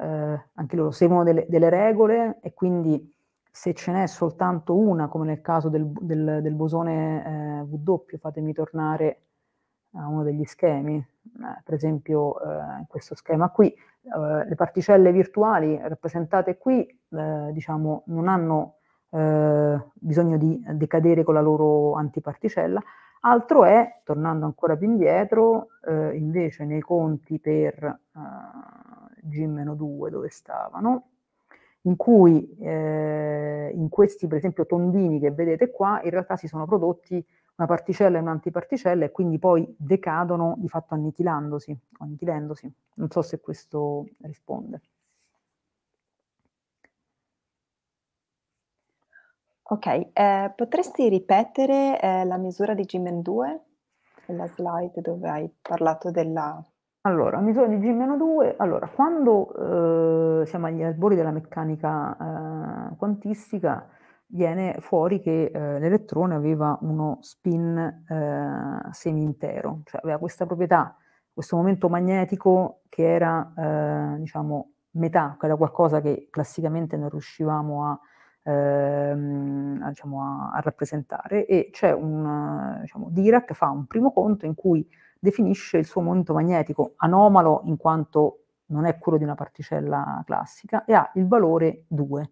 eh, anche loro seguono delle, delle, regole e quindi se ce n'è soltanto una, come nel caso del, del, del bosone W, eh, fatemi tornare a uno degli schemi, eh, per esempio in questo schema qui, eh, le particelle virtuali rappresentate qui eh, diciamo, non hanno eh, bisogno di decadere con la loro antiparticella, altro è, tornando ancora più indietro, eh, invece nei conti per G-2 dove stavano, in cui in questi per esempio tondini che vedete qua in realtà si sono prodotti una particella e un'antiparticella e quindi poi decadono di fatto annichilandosi, annichilendosi. Non so se questo risponde. Ok, eh, potresti ripetere eh, la misura di Gimen 2? La slide dove hai parlato della... Allora, misura di G-2, allora, quando eh, siamo agli albori della meccanica eh, quantistica, viene fuori che eh, l'elettrone aveva uno spin eh, semi cioè aveva questa proprietà, questo momento magnetico che era, eh, diciamo, metà, che era qualcosa che classicamente non riuscivamo a, ehm, a, diciamo, a, a rappresentare. E c'è un, diciamo, Dirac fa un primo conto in cui definisce il suo momento magnetico anomalo in quanto non è quello di una particella classica e ha il valore 2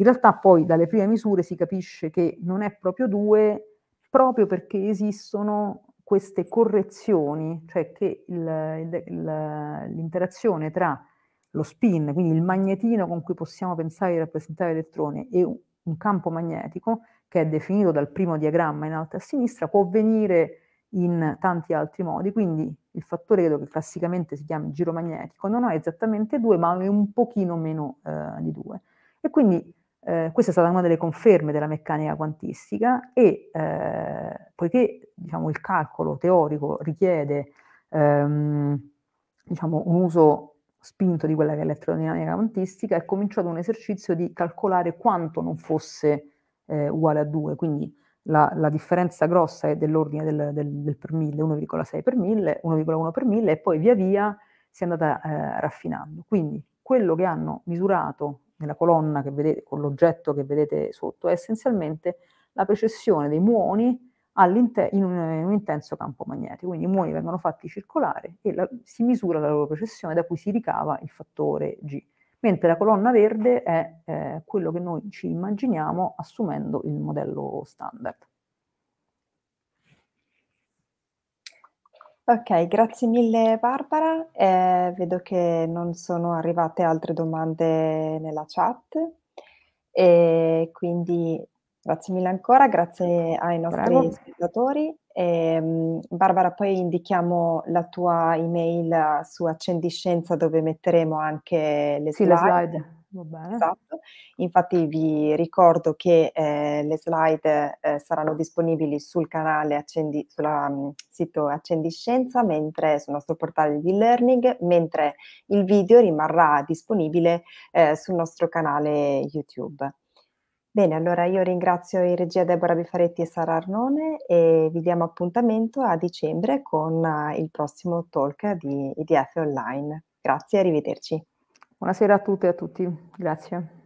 in realtà poi dalle prime misure si capisce che non è proprio due, proprio perché esistono queste correzioni, cioè che il, il, il, l'interazione tra lo spin, quindi il magnetino con cui possiamo pensare di rappresentare l'elettrone, e un, campo magnetico, che è definito dal primo diagramma in alto a sinistra, può venire in tanti altri modi, quindi il fattore credo che classicamente si chiama giro magnetico non è esattamente due, ma è un pochino meno eh, di due. E quindi eh, questa è stata una delle conferme della meccanica quantistica e eh, poiché diciamo, il calcolo teorico richiede ehm, diciamo, un uso spinto di quella che è l'elettrodinamica quantistica, è cominciato un esercizio di calcolare quanto non fosse eh, uguale a 2, quindi la, la, differenza grossa è dell'ordine del, del, del per mille, 1,6 per mille, 1,1 per mille e poi via via si è andata eh, raffinando. Quindi quello che hanno misurato nella colonna che vedete, con l'oggetto che vedete sotto, è essenzialmente la precessione dei muoni in un, in un, intenso campo magnetico. Quindi i muoni vengono fatti circolare e la, si misura la loro precessione da cui si ricava il fattore G. Mentre la colonna verde è eh, quello che noi ci immaginiamo assumendo il modello standard. Ok, grazie mille Barbara. Ehm, vedo che non sono arrivate altre domande nella chat e quindi grazie mille ancora, grazie ai nostri Prego. spettatori. Ehm, Barbara, poi indichiamo la tua email su Accendiscenza dove metteremo anche le Sì, le slide. Va bene. Esatto. Infatti vi ricordo che eh, le slide eh, saranno disponibili sul canale accendi, sulla, um, sito Accendiscienza, mentre sul nostro portale di learning, mentre il video rimarrà disponibile eh, sul nostro canale YouTube. Bene, allora io ringrazio in regia Deborah Bifaretti e Sara Arnone e vi diamo appuntamento a dicembre con eh, il prossimo talk di IDF Online. Grazie e arrivederci. Buonasera a tutte e a tutti, grazie.